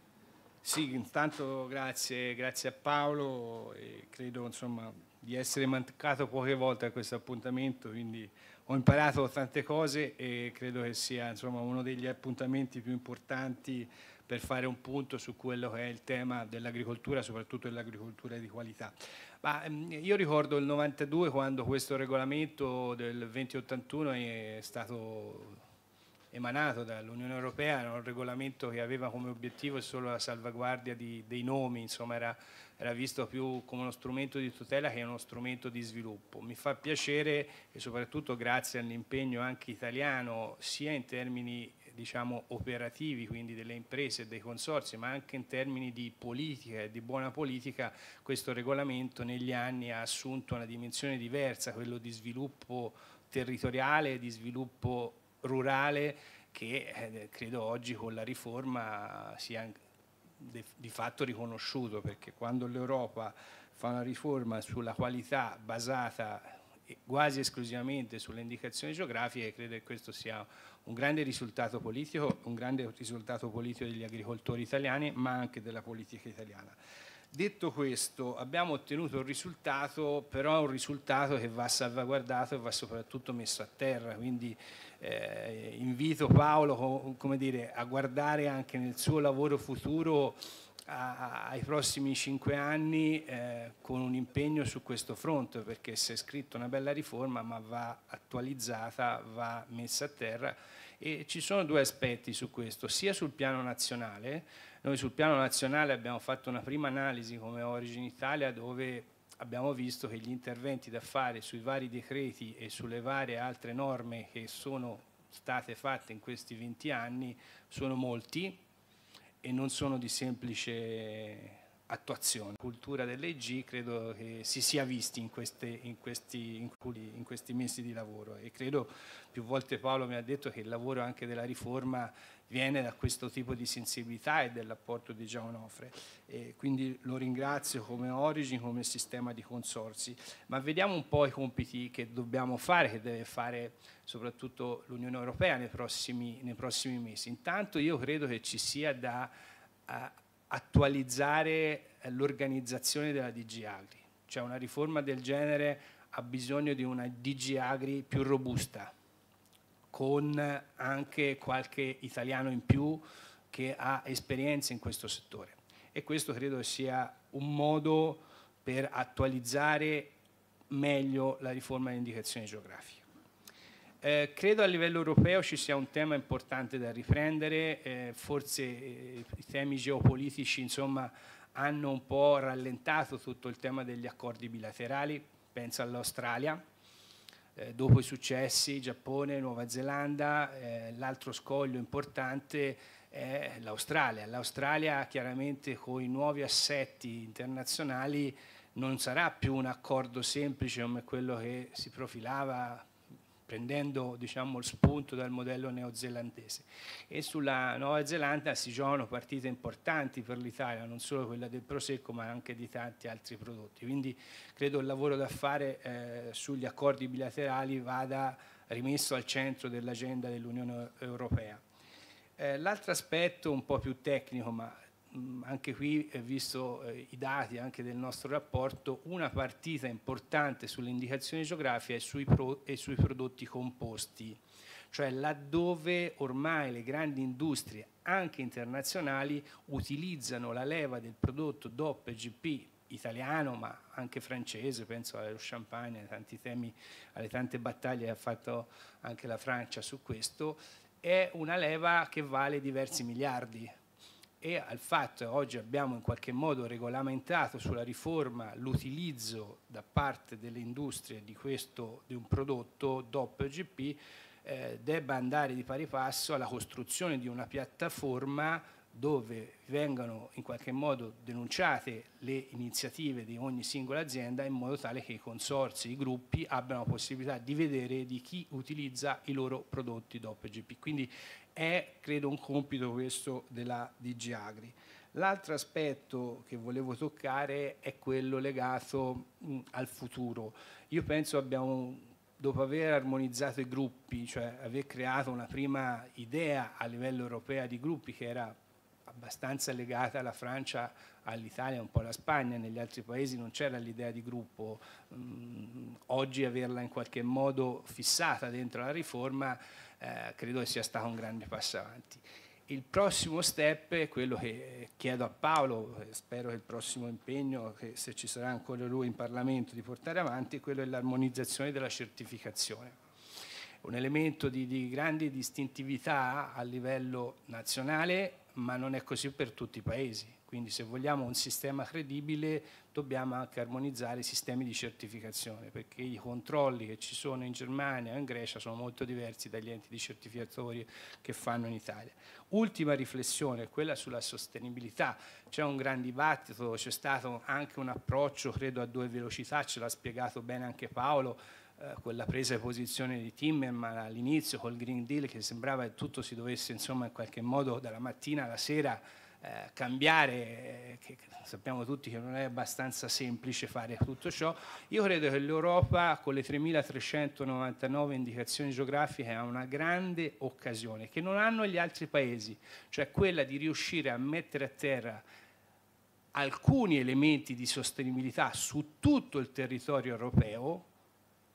Sì, intanto grazie, grazie a Paolo, credo insomma, di essere mancato poche volte a questo appuntamento, quindi ho imparato tante cose e credo che sia insomma, uno degli appuntamenti più importanti per fare un punto su quello che è il tema dell'agricoltura, soprattutto dell'agricoltura di qualità. Ma mm, io ricordo il 92 quando questo regolamento del 2081 è stato emanato dall'Unione Europea, era un regolamento che aveva come obiettivo solo la salvaguardia di, dei nomi, insomma era, era, visto più come uno strumento di tutela che uno strumento di sviluppo. Mi fa piacere e soprattutto grazie all'impegno anche italiano sia in termini diciamo, operativi, quindi delle imprese e dei consorsi, ma anche in termini di politica e di buona politica, questo regolamento negli anni ha assunto una dimensione diversa, quello di sviluppo territoriale, di sviluppo rurale, che eh, credo oggi con la riforma sia di fatto riconosciuto, perché quando l'Europa fa una riforma sulla qualità basata quasi esclusivamente sulle indicazioni geografiche, e credo che questo sia un grande risultato politico, un grande risultato politico degli agricoltori italiani, ma anche della politica italiana. Detto questo, abbiamo ottenuto un risultato, però un risultato che va salvaguardato e va soprattutto messo a terra, quindi eh, invito Paolo dire, a guardare anche nel suo lavoro futuro a, ai prossimi cinque anni eh, con un impegno su questo fronte, perché si è scritta una bella riforma ma va attualizzata, va messa a terra e ci sono due aspetti su questo, sia sul piano nazionale, noi sul piano nazionale abbiamo fatto una prima analisi come Origin Italia dove abbiamo visto che gli interventi da fare sui vari decreti e sulle varie altre norme che sono state fatte in questi 20 anni sono molti, e non sono di semplice attuazione. La cultura dell'EG credo che si sia visti in, queste, in, questi, in, questi, mesi di lavoro e credo più volte Paolo mi ha detto che il lavoro anche della riforma viene da questo tipo di sensibilità e dell'apporto di Gianonofre. E quindi lo ringrazio come Origin, come sistema di consorsi, ma vediamo un po' i compiti che dobbiamo fare, che deve fare soprattutto l'Unione Europea nei prossimi, nei prossimi mesi. Intanto io credo che ci sia da a, attualizzare l'organizzazione della DG Agri, cioè una riforma del genere ha bisogno di una DG Agri più robusta, con anche qualche italiano in più che ha esperienza in questo settore. E questo credo sia un modo per attualizzare meglio la riforma delle indicazioni geografiche. Eh, credo a livello europeo ci sia un tema importante da riprendere, eh, forse eh, i temi geopolitici insomma, hanno un po' rallentato tutto il tema degli accordi bilaterali, penso all'Australia, eh, dopo i successi Giappone, Nuova Zelanda, eh, l'altro scoglio importante è l'Australia. L'Australia chiaramente con i nuovi assetti internazionali non sarà più un accordo semplice come quello che si profilava prendendo diciamo, spunto dal modello neozelandese. E sulla Nuova Zelanda si giocano partite importanti per l'Italia, non solo quella del Prosecco ma anche di tanti altri prodotti. Quindi credo il lavoro da fare eh, sugli accordi bilaterali vada rimesso al centro dell'agenda dell'Unione Europea. Eh, l'altro aspetto un po' più tecnico, ma Mm, anche qui, eh, visto eh, i dati anche del nostro rapporto, una partita importante sull'indicazione geografica e sui, pro, e sui prodotti composti, cioè laddove ormai le grandi industrie, anche internazionali, utilizzano la leva del prodotto DOP e GP italiano ma anche francese, penso allo champagne, ai tanti temi, alle tante battaglie che ha fatto anche la Francia su questo, è una leva che vale diversi miliardi e al fatto che oggi abbiamo in qualche modo regolamentato sulla riforma l'utilizzo da parte delle industrie di, questo, di un prodotto DOP GP eh, debba andare di pari passo alla costruzione di una piattaforma dove vengano in qualche modo denunciate le iniziative di ogni singola azienda in modo tale che i consorzi, i gruppi abbiano la possibilità di vedere di chi utilizza i loro prodotti DOP GP. Quindi è credo un compito questo della DG Agri. L'altro aspetto che volevo toccare è quello legato mh, al futuro. Io penso abbiamo, dopo aver armonizzato i gruppi, cioè aver creato una prima idea a livello europeo di gruppi che era abbastanza legata alla Francia, all'Italia, un po' alla Spagna, negli altri paesi non c'era l'idea di gruppo, mh, oggi averla in qualche modo fissata dentro la riforma eh, credo sia stato un grande passo avanti. Il prossimo step è quello che chiedo a Paolo, spero che il prossimo impegno, che se ci sarà ancora lui in Parlamento, di portare avanti, è quello dell'armonizzazione della certificazione. Un elemento di, di grande distintività a livello nazionale, ma non è così per tutti i paesi quindi se vogliamo un sistema credibile dobbiamo anche armonizzare i sistemi di certificazione perché i controlli che ci sono in Germania e in Grecia sono molto diversi dagli enti di certificatori che fanno in Italia. Ultima riflessione quella sulla sostenibilità. C'è un gran dibattito, c'è stato anche un approccio credo a due velocità, ce l'ha spiegato bene anche Paolo, quella eh, presa di posizione di Timmerman all'inizio col Green Deal che sembrava che tutto si dovesse insomma in qualche modo dalla mattina alla sera eh, cambiare, eh, che sappiamo tutti che non è abbastanza semplice fare tutto ciò, io credo che l'Europa con le 3.399 indicazioni geografiche ha una grande occasione che non hanno gli altri paesi, cioè quella di riuscire a mettere a terra alcuni elementi di sostenibilità su tutto il territorio europeo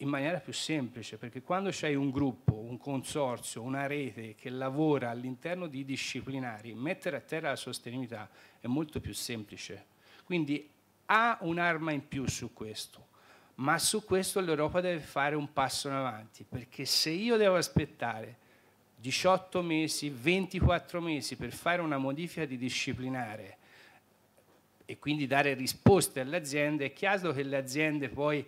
in maniera più semplice, perché quando c'è un gruppo, un consorzio, una rete che lavora all'interno di disciplinari, mettere a terra la sostenibilità è molto più semplice. Quindi ha un'arma in più su questo, ma su questo l'Europa deve fare un passo in avanti, perché se io devo aspettare 18 mesi, 24 mesi per fare una modifica di disciplinare e quindi dare risposte alle aziende, è chiaro che le aziende poi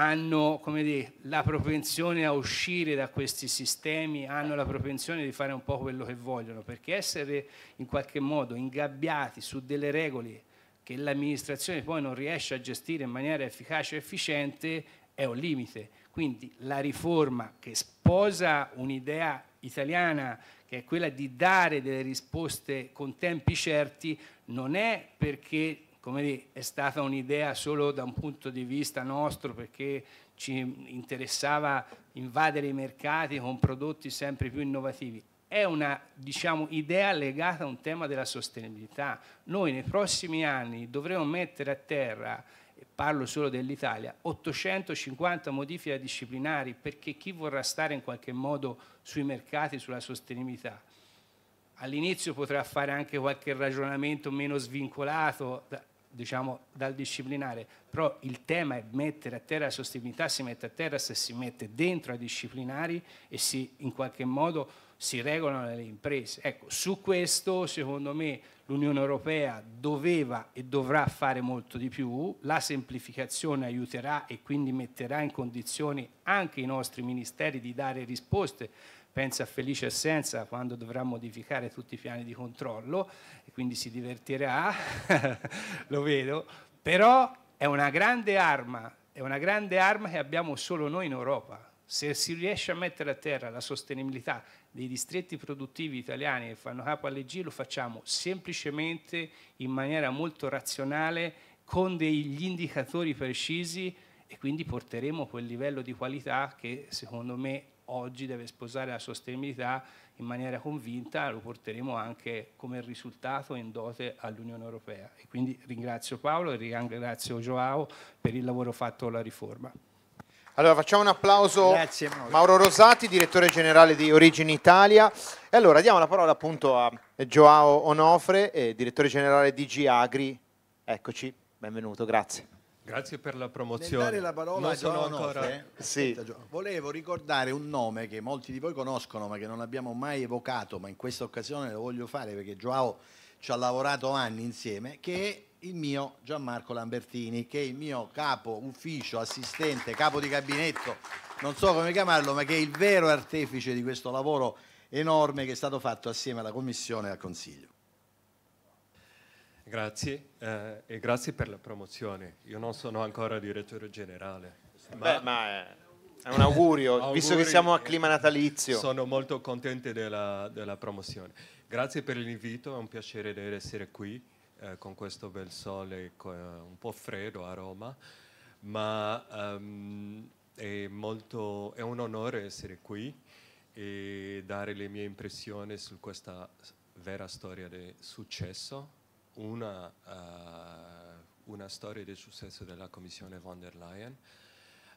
hanno dire, la propensione a uscire da questi sistemi, hanno la propensione di fare un po' quello che vogliono, perché essere in qualche modo ingabbiati su delle regole che l'amministrazione poi non riesce a gestire in maniera efficace e efficiente è un limite. Quindi la riforma che sposa un'idea italiana che è quella di dare delle risposte con tempi certi non è perché dire, è stata un'idea solo da un punto di vista nostro perché ci interessava invadere i mercati con prodotti sempre più innovativi. È una diciamo, idea legata a un tema della sostenibilità. Noi nei prossimi anni dovremo mettere a terra parlo solo dell'Italia, 850 modifiche disciplinari perché chi vorrà stare in qualche modo sui mercati, sulla sostenibilità. All'inizio potrà fare anche qualche ragionamento meno svincolato, diciamo, dal disciplinare, però il tema è mettere a terra la sostenibilità, si mette a terra se si mette dentro ai disciplinari e si, in qualche modo si regolano le imprese. Ecco, su questo secondo me l'Unione Europea doveva e dovrà fare molto di più, la semplificazione aiuterà e quindi metterà in condizioni anche i nostri ministeri di dare risposte pensa a Felice Essenza quando dovrà modificare tutti i piani di controllo e quindi si divertirà, lo vedo, però è una grande arma, è una grande arma che abbiamo solo noi in Europa. Se si riesce a mettere a terra la sostenibilità dei distretti produttivi italiani che fanno capo alle G, lo facciamo semplicemente in maniera molto razionale, con degli indicatori precisi e quindi porteremo quel livello di qualità che secondo me oggi deve sposare la sostenibilità in maniera convinta, lo porteremo anche come risultato in dote all'Unione Europea. E quindi ringrazio Paolo e ringrazio Joao per il lavoro fatto alla riforma. Allora facciamo un applauso a Mauro Rosati, direttore generale di Origine Italia. E allora diamo la parola appunto a Joao Onofre, eh, direttore generale di G Agri. Eccoci, benvenuto, grazie. Grazie per la promozione. Nel dare la parola non sono ancora... Nostre, eh, sì. volevo ricordare un nome che molti di voi conoscono ma che non abbiamo mai evocato, ma in questa occasione lo voglio fare perché Joao ci ha lavorato anni insieme, che è il mio Gianmarco Lambertini, che è il mio capo ufficio, assistente, capo di gabinetto, non so come chiamarlo, ma che è il vero artefice di questo lavoro enorme che è stato fatto assieme alla Commissione e al Consiglio. Grazie eh, e grazie per la promozione. Io non sono ancora direttore generale. Ma, Beh, ma è, è, un augurio, auguri, visto che siamo a clima natalizio. Sono molto contento della, della promozione. Grazie per l'invito, è un piacere essere qui eh, con questo bel sole un po' freddo a Roma, ma um, è, molto, è un onore essere qui e dare le mie impressioni su questa vera storia di successo una, uh, una storia del successo della Commissione von der Leyen,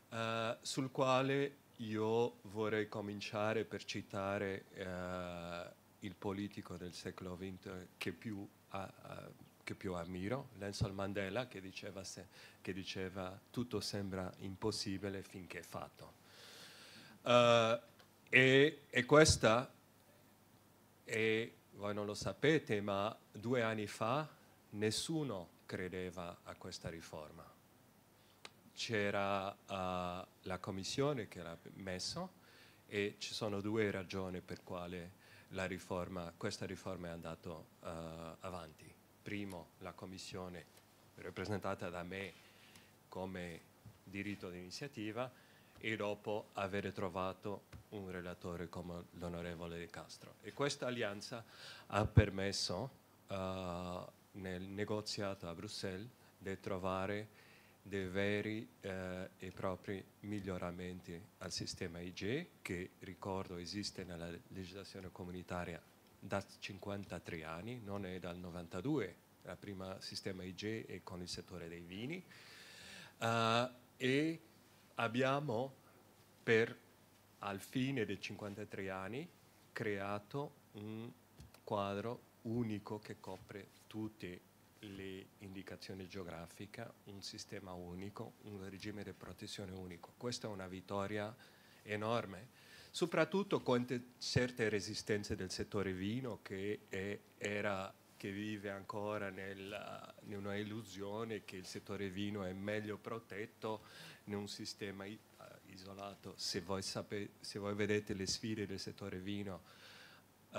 uh, sul quale io vorrei cominciare per citare uh, il politico del secolo XX che più, che più ammiro, Nelson Mandela, che diceva, se, che diceva, tutto sembra impossibile finché è fatto. E, e, questa è voi non lo sapete, ma due anni fa nessuno credeva a questa riforma. C'era uh, la commissione che l'ha messo e ci sono due ragioni per quale riforma, questa riforma è andata uh, avanti. Primo, la commissione rappresentata da me come diritto d'iniziativa e dopo aver trovato un relatore come l'onorevole De Castro. E questa alleanza ha permesso uh, nel negoziato a Bruxelles di trovare dei veri eh, e propri miglioramenti al sistema IG che ricordo esiste nella legislazione comunitaria da 53 anni, non è dal 92, la prima sistema IG è con il settore dei vini uh, e abbiamo per, al fine dei 53 anni, creato un quadro unico che copre tutte le indicazioni geografiche, un sistema unico, un regime di protezione unico. Questa è una vittoria enorme, soprattutto contro certe resistenze del settore vino che, è, era, che vive ancora nella, in una illusione che il settore vino è meglio protetto in un sistema eh, isolato. Se voi, sapete, se voi vedete le sfide del settore vino uh,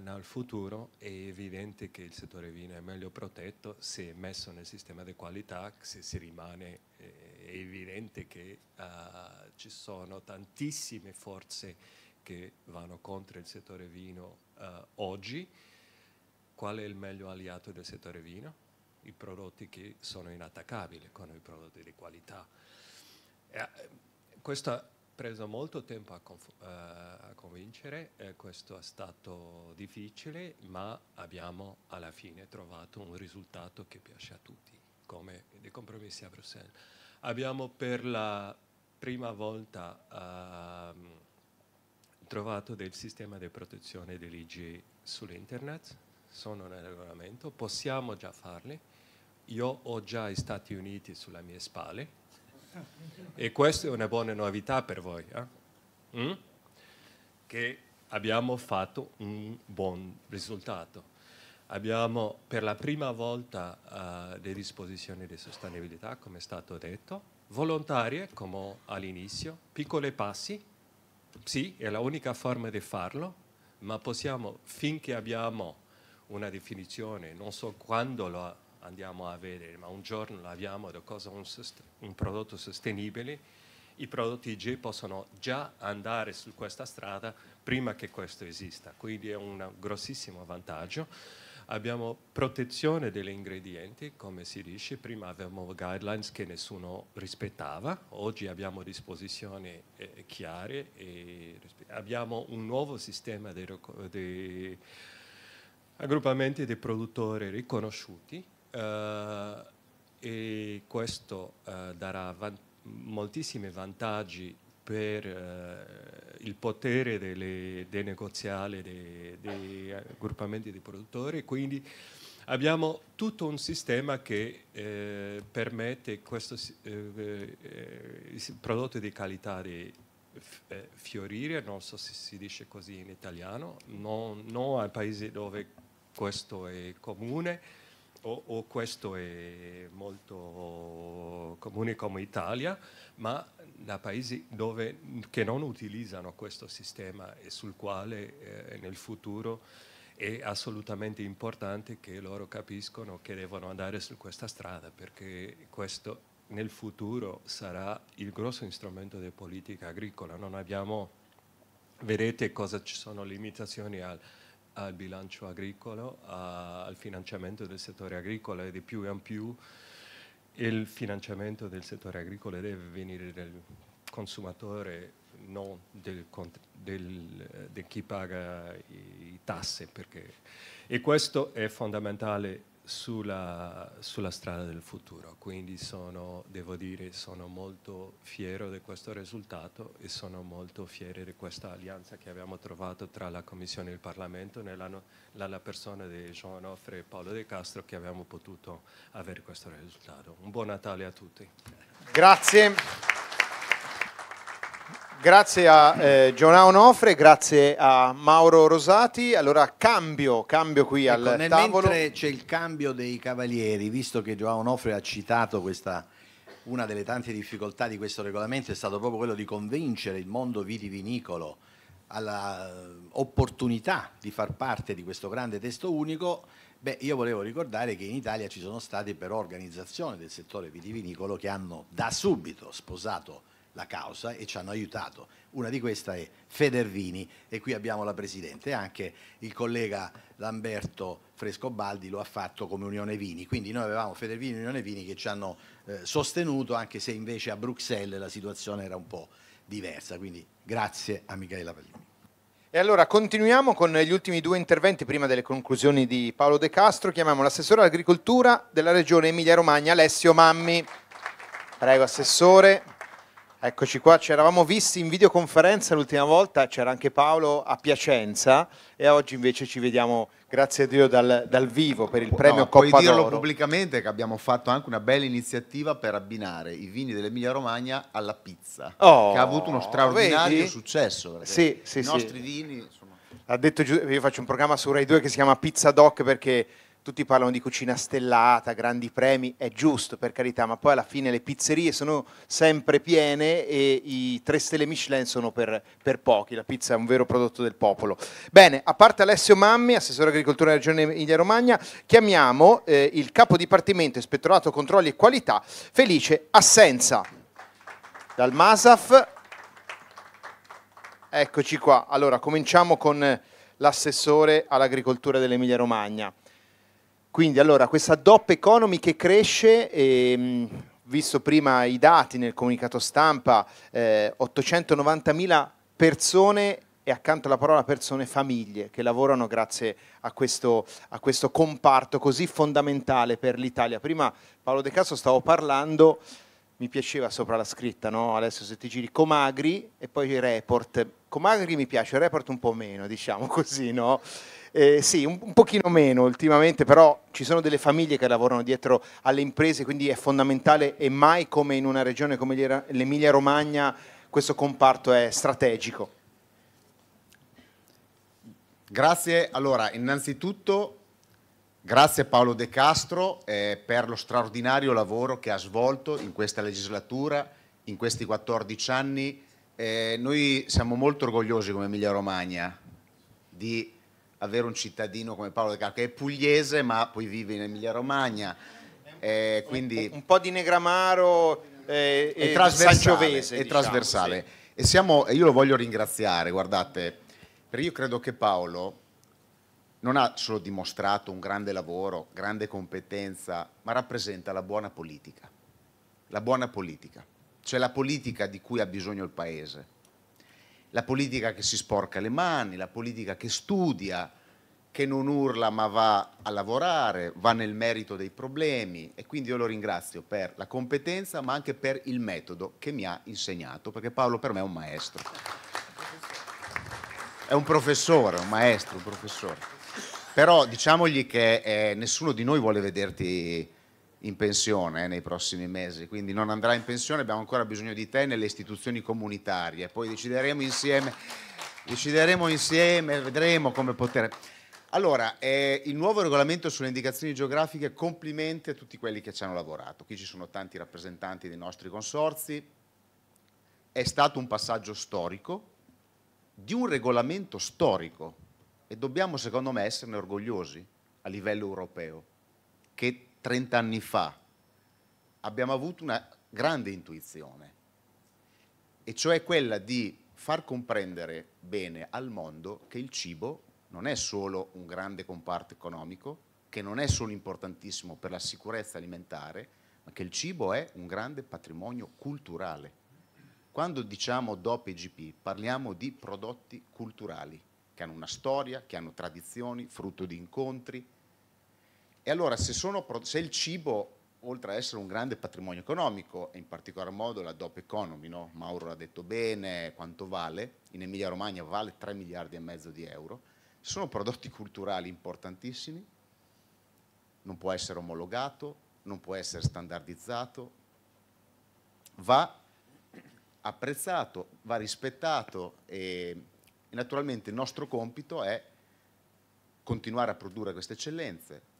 nel futuro, è evidente che il settore vino è meglio protetto se è messo nel sistema di qualità, se si rimane, è evidente che uh, ci sono tantissime forze che vanno contro il settore vino uh, oggi. Qual è il meglio aliato del settore vino? i prodotti che sono inattaccabili, con i prodotti di qualità. Eh, questo ha preso molto tempo a, eh, a convincere, eh, questo è stato difficile, ma abbiamo alla fine trovato un risultato che piace a tutti, come dei compromessi a Bruxelles. Abbiamo per la prima volta ehm, trovato del sistema di protezione dell'IG sull'internet, sono nel regolamento, possiamo già farli, io ho già gli Stati Uniti sulle mie spalle e questa è una buona novità per voi, eh? mm? che abbiamo fatto un buon risultato. Abbiamo per la prima volta uh, eh, delle disposizioni di sostenibilità, come è stato detto, volontarie come all'inizio, piccoli passi, sì, è l'unica forma di farlo, ma possiamo, finché abbiamo una definizione, non so quando lo andiamo a vedere, ma un giorno abbiamo da cosa un, un prodotto sostenibile, i prodotti IG possono già andare su questa strada prima che questo esista, quindi è un grossissimo vantaggio. Abbiamo protezione degli ingredienti, come si dice, prima avevamo guidelines che nessuno rispettava, oggi abbiamo disposizioni eh, chiare e abbiamo un nuovo sistema di, di aggruppamenti di produttori riconosciuti eh, e questo eh, darà van moltissimi vantaggi per eh, il potere delle, dei negoziali, dei, dei raggruppamenti di produttori, quindi abbiamo tutto un sistema che eh, permette questo eh, eh prodotto di qualità di eh, fiorire, non so se si dice così in italiano, non, non ai paesi dove questo è comune, o, o questo è molto comune come Italia, ma da paesi dove, che non utilizzano questo sistema e sul quale eh, nel futuro è assolutamente importante che loro capiscono che devono andare su questa strada perché questo nel futuro sarà il grosso strumento di politica agricola. Non abbiamo, vedete cosa ci sono limitazioni al, al bilancio agricolo, a, al finanziamento del settore agricolo e di più in più il finanziamento del settore agricolo deve venire dal consumatore, non del, del, eh, di chi paga i, i tasse. Perché, e questo è fondamentale sulla, sulla, strada del futuro, quindi sono, devo dire sono molto fiero di questo risultato e sono molto fiero di questa alleanza che abbiamo trovato tra la Commissione e il Parlamento nella persona di Jean Offre e Paolo De Castro che abbiamo potuto avere questo risultato. Un buon Natale a tutti. Grazie. Grazie a eh, Giona Onofre, grazie a Mauro Rosati. Allora cambio, cambio qui ecco, al nel tavolo. Mentre c'è il cambio dei cavalieri, visto che Giona Onofre ha citato questa, una delle tante difficoltà di questo regolamento è stato proprio quello di convincere il mondo vitivinicolo all'opportunità eh, di far parte di questo grande testo unico, beh, io volevo ricordare che in Italia ci sono state però organizzazioni del settore vitivinicolo che hanno da subito sposato la causa e ci hanno aiutato. Una di queste è Federvini e qui abbiamo la Presidente, anche il collega Lamberto Frescobaldi lo ha fatto come Unione Vini, quindi noi avevamo Federvini e Unione Vini che ci hanno eh, sostenuto anche se invece a Bruxelles la situazione era un po' diversa, quindi grazie a Michela Pallini. E allora continuiamo con gli ultimi due interventi prima delle conclusioni di Paolo De Castro. Chiamiamo l'assessore all'agricoltura della regione Emilia-Romagna, Alessio Mammi. Prego, assessore. Eccoci qua, ci eravamo visti in videoconferenza l'ultima volta, c'era anche Paolo a Piacenza e oggi invece ci vediamo, grazie a Dio, dal, dal vivo per il premio no, Coppa d'Oro. Puoi dirlo pubblicamente che abbiamo fatto anche una bella iniziativa per abbinare i vini dell'Emilia Romagna alla pizza, oh, che ha avuto uno straordinario vedi? successo. Sì, sì, I nostri vini... Sono... Ha detto io faccio un programma su Rai 2 che si chiama Pizza Doc perché tutti parlano di cucina stellata, grandi premi, è giusto per carità, ma poi alla fine le pizzerie sono sempre piene e i tre stelle Michelin sono per, per pochi, la pizza è un vero prodotto del popolo. Bene, a parte Alessio Mammi, assessore agricoltura della regione Emilia-Romagna, chiamiamo eh, il capo dipartimento ispettorato controlli e qualità, Felice Assenza, dal Masaf. Eccoci qua, allora cominciamo con l'assessore all'agricoltura dell'Emilia Romagna. Quindi allora questa DOP economy che cresce, ehm, visto prima i dati nel comunicato stampa, eh, 890.000 persone e accanto alla parola persone famiglie che lavorano grazie a questo, a questo comparto così fondamentale per l'Italia. Prima Paolo De Casso stavo parlando, mi piaceva sopra la scritta, no? Alessio se ti giri Comagri e poi report. Comagri mi piace, report un po' meno, diciamo così, no? Eh, sì, un, un, pochino meno ultimamente, però ci sono delle famiglie che lavorano dietro alle imprese, quindi è fondamentale e mai come in una regione come l'Emilia Romagna questo comparto è strategico. Grazie, allora innanzitutto grazie a Paolo De Castro eh, per lo straordinario lavoro che ha svolto in questa legislatura, in questi 14 anni. Eh, noi siamo molto orgogliosi come Emilia Romagna di avere un cittadino come Paolo De Caro, che è pugliese ma poi vive in Emilia Romagna. Eh, quindi... un, po' di Negramaro eh, e, trasversale. È diciamo, trasversale. sì. E siamo, io lo voglio ringraziare, guardate, perché io credo che Paolo non ha solo dimostrato un grande lavoro, grande competenza, ma rappresenta la buona politica. La buona politica. cioè la politica di cui ha bisogno il Paese la politica che si sporca le mani, la politica che studia, che non urla ma va a lavorare, va nel merito dei problemi e quindi io lo ringrazio per la competenza ma anche per il metodo che mi ha insegnato, perché Paolo per me è un maestro. È un professore, un maestro, un professore. Però diciamogli che eh, nessuno di noi vuole vederti in pensione eh, nei prossimi mesi, quindi non andrà in pensione, abbiamo ancora bisogno di te nelle istituzioni comunitarie, poi decideremo insieme, decideremo insieme vedremo come poter... Allora, eh, il nuovo regolamento sulle indicazioni geografiche, complimenti a tutti quelli che ci hanno lavorato, qui ci sono tanti rappresentanti dei nostri consorzi, è stato un passaggio storico di un regolamento storico e dobbiamo secondo me esserne orgogliosi a livello europeo, che 30 anni fa, abbiamo avuto una grande intuizione, e cioè quella di far comprendere bene al mondo che il cibo non è solo un grande comparto economico, che non è solo importantissimo per la sicurezza alimentare, ma che il cibo è un grande patrimonio culturale. Quando diciamo DOP e GP parliamo di prodotti culturali che hanno una storia, che hanno tradizioni, frutto di incontri, e allora se, sono, se il cibo, oltre ad essere un grande patrimonio economico, e in particolar modo la DOP Economy, no? Mauro l'ha detto bene, quanto vale, in Emilia Romagna vale 3 miliardi e mezzo di euro, sono prodotti culturali importantissimi, non può essere omologato, non può essere standardizzato, va apprezzato, va rispettato e, e naturalmente il nostro compito è continuare a produrre queste eccellenze,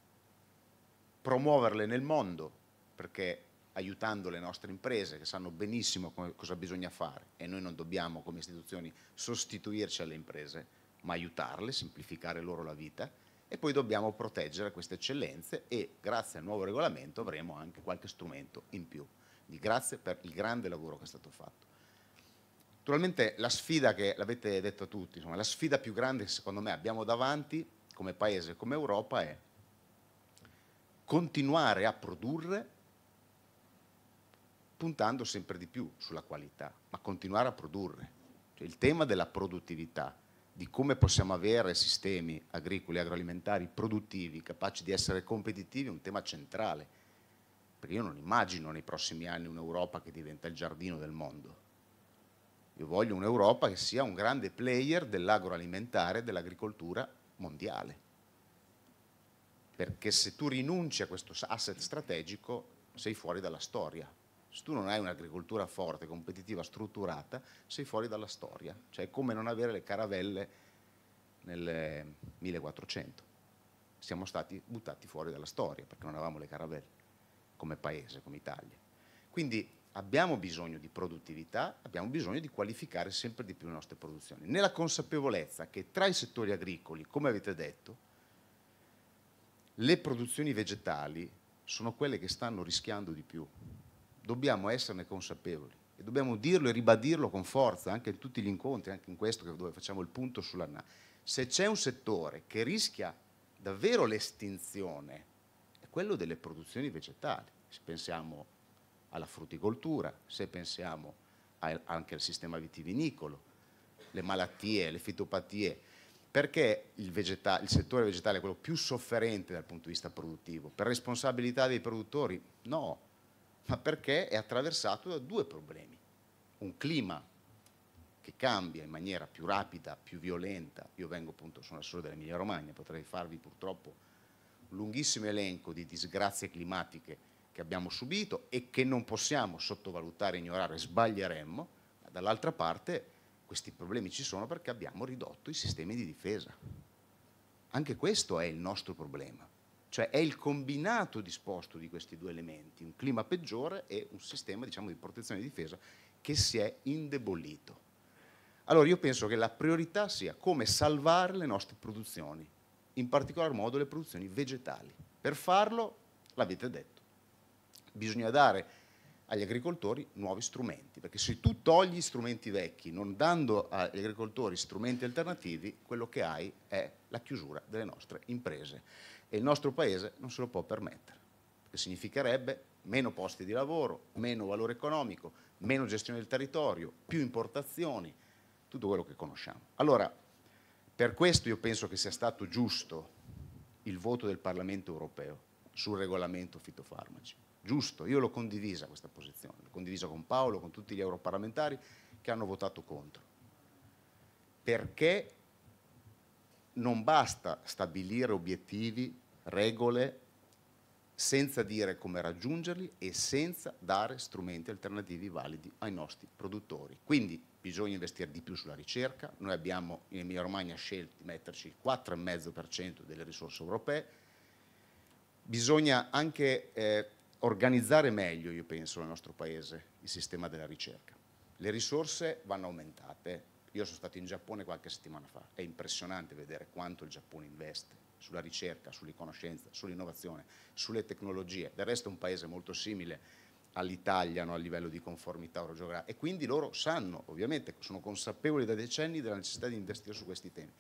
promuoverle nel mondo, perché aiutando le nostre imprese che sanno benissimo come, cosa bisogna fare e noi non dobbiamo come istituzioni sostituirci alle imprese, ma aiutarle, semplificare loro la vita e poi dobbiamo proteggere queste eccellenze e grazie al nuovo regolamento avremo anche qualche strumento in più. Quindi grazie per il grande lavoro che è stato fatto. Naturalmente la sfida che l'avete detto a tutti, insomma, la sfida più grande che secondo me abbiamo davanti come paese, come Europa è continuare a produrre puntando sempre di più sulla qualità, ma continuare a produrre. Cioè, il tema della produttività, di come possiamo avere sistemi agricoli e agroalimentari produttivi, capaci di essere competitivi, è un tema centrale, perché io non immagino nei prossimi anni un'Europa che diventa il giardino del mondo. Io voglio un'Europa che sia un grande player dell'agroalimentare e dell'agricoltura mondiale perché se tu rinunci a questo asset strategico sei fuori dalla storia. Se tu non hai un'agricoltura forte, competitiva, strutturata, sei fuori dalla storia. Cioè è come non avere le caravelle nel 1400. Siamo stati buttati fuori dalla storia perché non avevamo le caravelle come paese, come Italia. Quindi abbiamo bisogno di produttività, abbiamo bisogno di qualificare sempre di più le nostre produzioni, nella consapevolezza che tra i settori agricoli, come avete detto, le produzioni vegetali sono quelle che stanno rischiando di più. Dobbiamo esserne consapevoli e dobbiamo dirlo e ribadirlo con forza anche in tutti gli incontri, anche in questo dove facciamo il punto sulla NA. Se c'è un settore che rischia davvero l'estinzione è quello delle produzioni vegetali. Se pensiamo alla frutticoltura, se pensiamo anche al sistema vitivinicolo, le malattie, le fitopatie, perché il, vegeta- il settore vegetale è quello più sofferente dal punto di vista produttivo? Per responsabilità dei produttori? No, ma perché è attraversato da due problemi. Un clima che cambia in maniera più rapida, più violenta. Io vengo appunto, sono solo dell'Emilia Romagna, potrei farvi purtroppo un lunghissimo elenco di disgrazie climatiche che abbiamo subito e che non possiamo sottovalutare, ignorare, sbaglieremmo. Dall'altra parte questi problemi ci sono perché abbiamo ridotto i sistemi di difesa. Anche questo è il nostro problema, cioè è il combinato disposto di questi due elementi, un clima peggiore e un sistema diciamo, di protezione e difesa che si è indebolito. Allora io penso che la priorità sia come salvare le nostre produzioni, in particolar modo le produzioni vegetali. Per farlo, l'avete detto, bisogna dare agli agricoltori nuovi strumenti, perché se tu togli gli strumenti vecchi non dando agli agricoltori strumenti alternativi, quello che hai è la chiusura delle nostre imprese e il nostro Paese non se lo può permettere, perché significherebbe meno posti di lavoro, meno valore economico, meno gestione del territorio, più importazioni, tutto quello che conosciamo. Allora, per questo io penso che sia stato giusto il voto del Parlamento europeo sul regolamento fitofarmaci giusto, io l'ho condivisa questa posizione, l'ho condivisa con Paolo, con tutti gli europarlamentari che hanno votato contro. Perché non basta stabilire obiettivi, regole, senza dire come raggiungerli e senza dare strumenti alternativi validi ai nostri produttori. Quindi bisogna investire di più sulla ricerca, noi abbiamo in Emilia Romagna scelto di metterci il 4,5% delle risorse europee, bisogna anche eh, organizzare meglio, io penso, nel nostro paese il sistema della ricerca. Le risorse vanno aumentate. Io sono stato in Giappone qualche settimana fa, è impressionante vedere quanto il Giappone investe sulla ricerca, sulle sull'innovazione, sulle tecnologie. Del resto è un paese molto simile all'Italia no, a livello di conformità orogeografica e quindi loro sanno, ovviamente, sono consapevoli da decenni della necessità di investire su questi temi.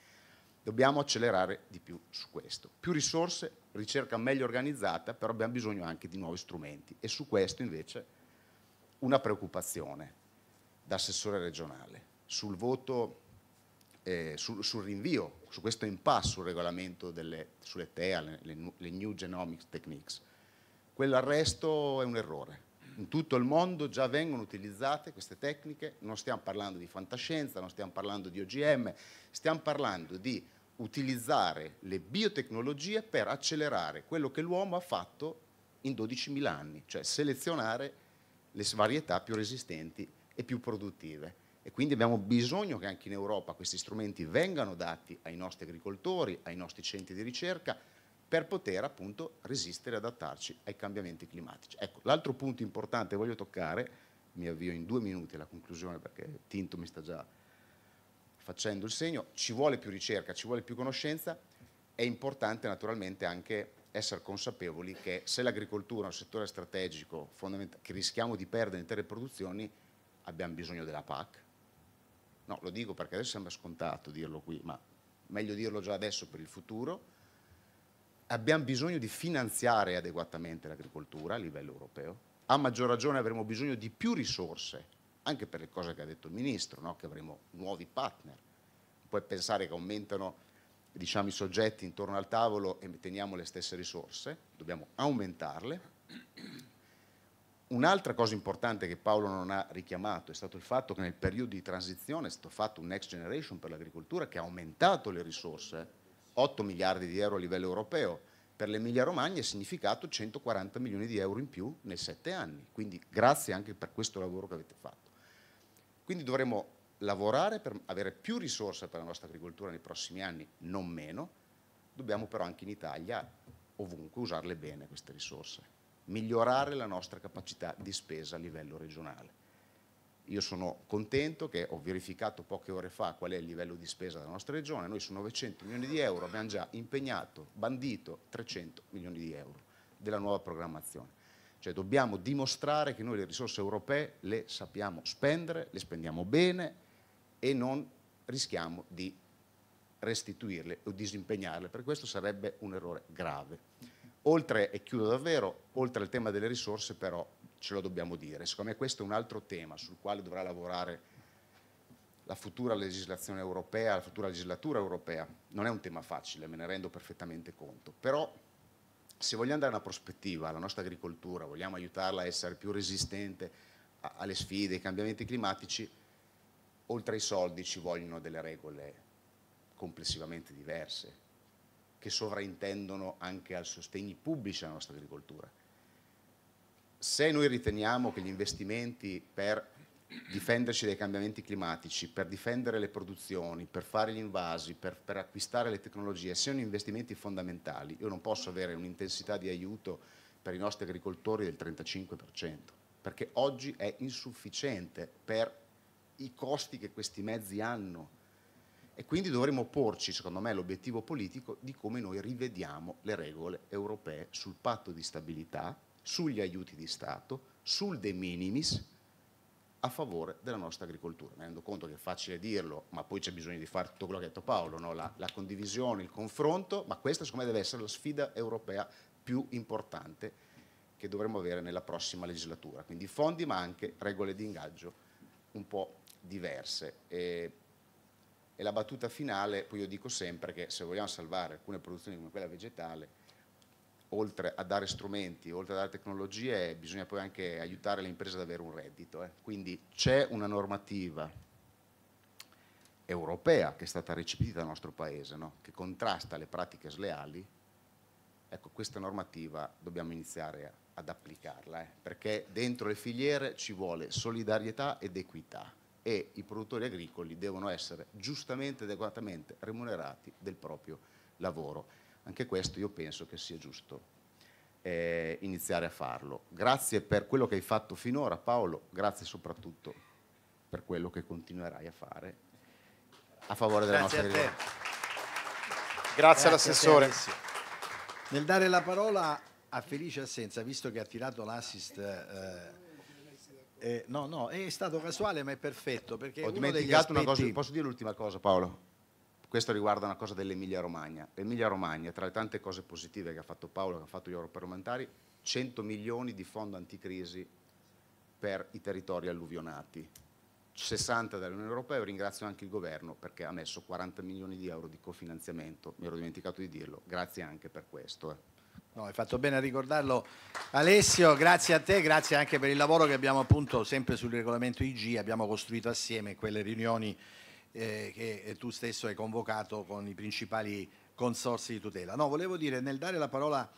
Dobbiamo accelerare di più su questo. Più risorse, ricerca meglio organizzata, però abbiamo bisogno anche di nuovi strumenti e su questo invece una preoccupazione da assessore regionale sul voto, eh, sul, sul, rinvio, su questo impasse sul regolamento delle, sulle TEA, le, le New Genomics Techniques. Quell'arresto è un errore, in tutto il mondo già vengono utilizzate queste tecniche, non stiamo parlando di fantascienza, non stiamo parlando di OGM, stiamo parlando di utilizzare le biotecnologie per accelerare quello che l'uomo ha fatto in 12.000 anni, cioè selezionare le varietà più resistenti e più produttive. E quindi abbiamo bisogno che anche in Europa questi strumenti vengano dati ai nostri agricoltori, ai nostri centri di ricerca, per poter appunto resistere e adattarci ai cambiamenti climatici. Ecco, l'altro punto importante che voglio toccare, mi avvio in due minuti alla conclusione perché Tinto mi sta già facendo il segno, ci vuole più ricerca, ci vuole più conoscenza, è importante naturalmente anche essere consapevoli che se l'agricoltura è un settore strategico fondamentale, che rischiamo di perdere intere produzioni, abbiamo bisogno della PAC. No, lo dico perché adesso sembra scontato dirlo qui, ma meglio dirlo già adesso per il futuro abbiamo bisogno di finanziare adeguatamente l'agricoltura a livello europeo, a maggior ragione avremo bisogno di più risorse, anche per le cose che ha detto il Ministro, no? che avremo nuovi partner. Puoi pensare che aumentano diciamo, i soggetti intorno al tavolo e teniamo le stesse risorse, dobbiamo aumentarle. Un'altra cosa importante che Paolo non ha richiamato è stato il fatto che nel periodo di transizione è stato fatto un next generation per l'agricoltura che ha aumentato le risorse 8 miliardi di euro a livello europeo, per l'Emilia Romagna è significato 140 milioni di euro in più nei sette anni, quindi grazie anche per questo lavoro che avete fatto. Quindi dovremo lavorare per avere più risorse per la nostra agricoltura nei prossimi anni, non meno, dobbiamo però anche in Italia ovunque usarle bene queste risorse, migliorare la nostra capacità di spesa a livello regionale. Io sono contento che ho verificato poche ore fa qual è il livello di spesa della nostra regione, noi su 900 milioni di euro abbiamo già impegnato, bandito 300 milioni di euro della nuova programmazione. Cioè dobbiamo dimostrare che noi le risorse europee le sappiamo spendere, le spendiamo bene e non rischiamo di restituirle o disimpegnarle, per questo sarebbe un errore grave. Oltre, e chiudo davvero, oltre al tema delle risorse però ce lo dobbiamo dire. Secondo me questo è un altro tema sul quale dovrà lavorare la futura legislazione europea, la futura legislatura europea. Non è un tema facile, me ne rendo perfettamente conto, però se vogliamo dare una prospettiva alla nostra agricoltura, vogliamo aiutarla a essere più resistente alle sfide, ai cambiamenti climatici, oltre ai soldi ci vogliono delle regole complessivamente diverse, che sovraintendono anche al sostegno pubblici alla nostra agricoltura se noi riteniamo che gli investimenti per difenderci dai cambiamenti climatici, per difendere le produzioni, per fare gli invasi, per, per acquistare le tecnologie, siano investimenti fondamentali, io non posso avere un'intensità di aiuto per i nostri agricoltori del 35%, perché oggi è insufficiente per i costi che questi mezzi hanno e quindi dovremmo porci, secondo me, l'obiettivo politico di come noi rivediamo le regole europee sul patto di stabilità sugli aiuti di Stato, sul de minimis a favore della nostra agricoltura. Mi rendo conto che è facile dirlo, ma poi c'è bisogno di fare tutto quello che ha detto Paolo, no? la, la, condivisione, il confronto, ma questa secondo me deve essere la sfida europea più importante che dovremo avere nella prossima legislatura. Quindi fondi ma anche regole di ingaggio un po' diverse. E, e la battuta finale, poi io dico sempre che se vogliamo salvare alcune produzioni come quella vegetale, oltre a dare strumenti, oltre a dare tecnologie, bisogna poi anche aiutare le imprese ad avere un reddito. Eh. Quindi c'è una normativa europea che è stata recepita dal nostro Paese, no? che contrasta le pratiche sleali. Ecco, questa normativa dobbiamo iniziare a, ad applicarla, eh, perché dentro le filiere ci vuole solidarietà ed equità e i produttori agricoli devono essere giustamente e adeguatamente remunerati del proprio lavoro anche questo io penso che sia giusto eh, iniziare a farlo. Grazie per quello che hai fatto finora Paolo, grazie soprattutto per quello che continuerai a fare a favore della grazie nostra regione. Grazie, grazie all'assessore. Nel dare la parola a Felice Assenza, visto che ha tirato l'assist... Eh, eh, eh no, no, è stato casuale ma è perfetto. Ho dimenticato aspetti... una cosa, posso dire l'ultima cosa Paolo? Questo riguarda una cosa dell'Emilia Romagna. L'Emilia Romagna, tra le tante cose positive che ha fatto Paolo, che hanno fatto gli europarlamentari, 100 milioni di fondo anticrisi per i territori alluvionati. 60 dall'Unione Europea, ringrazio anche il governo perché ha messo 40 milioni di euro di cofinanziamento, mi ero dimenticato di dirlo, grazie anche per questo. Eh. No, hai fatto bene a ricordarlo Alessio, grazie a te, grazie anche per il lavoro che abbiamo appunto sempre sul regolamento IG, abbiamo costruito assieme quelle riunioni eh, che tu stesso hai convocato con i principali consorsi di tutela. No, volevo dire, nel dare la parola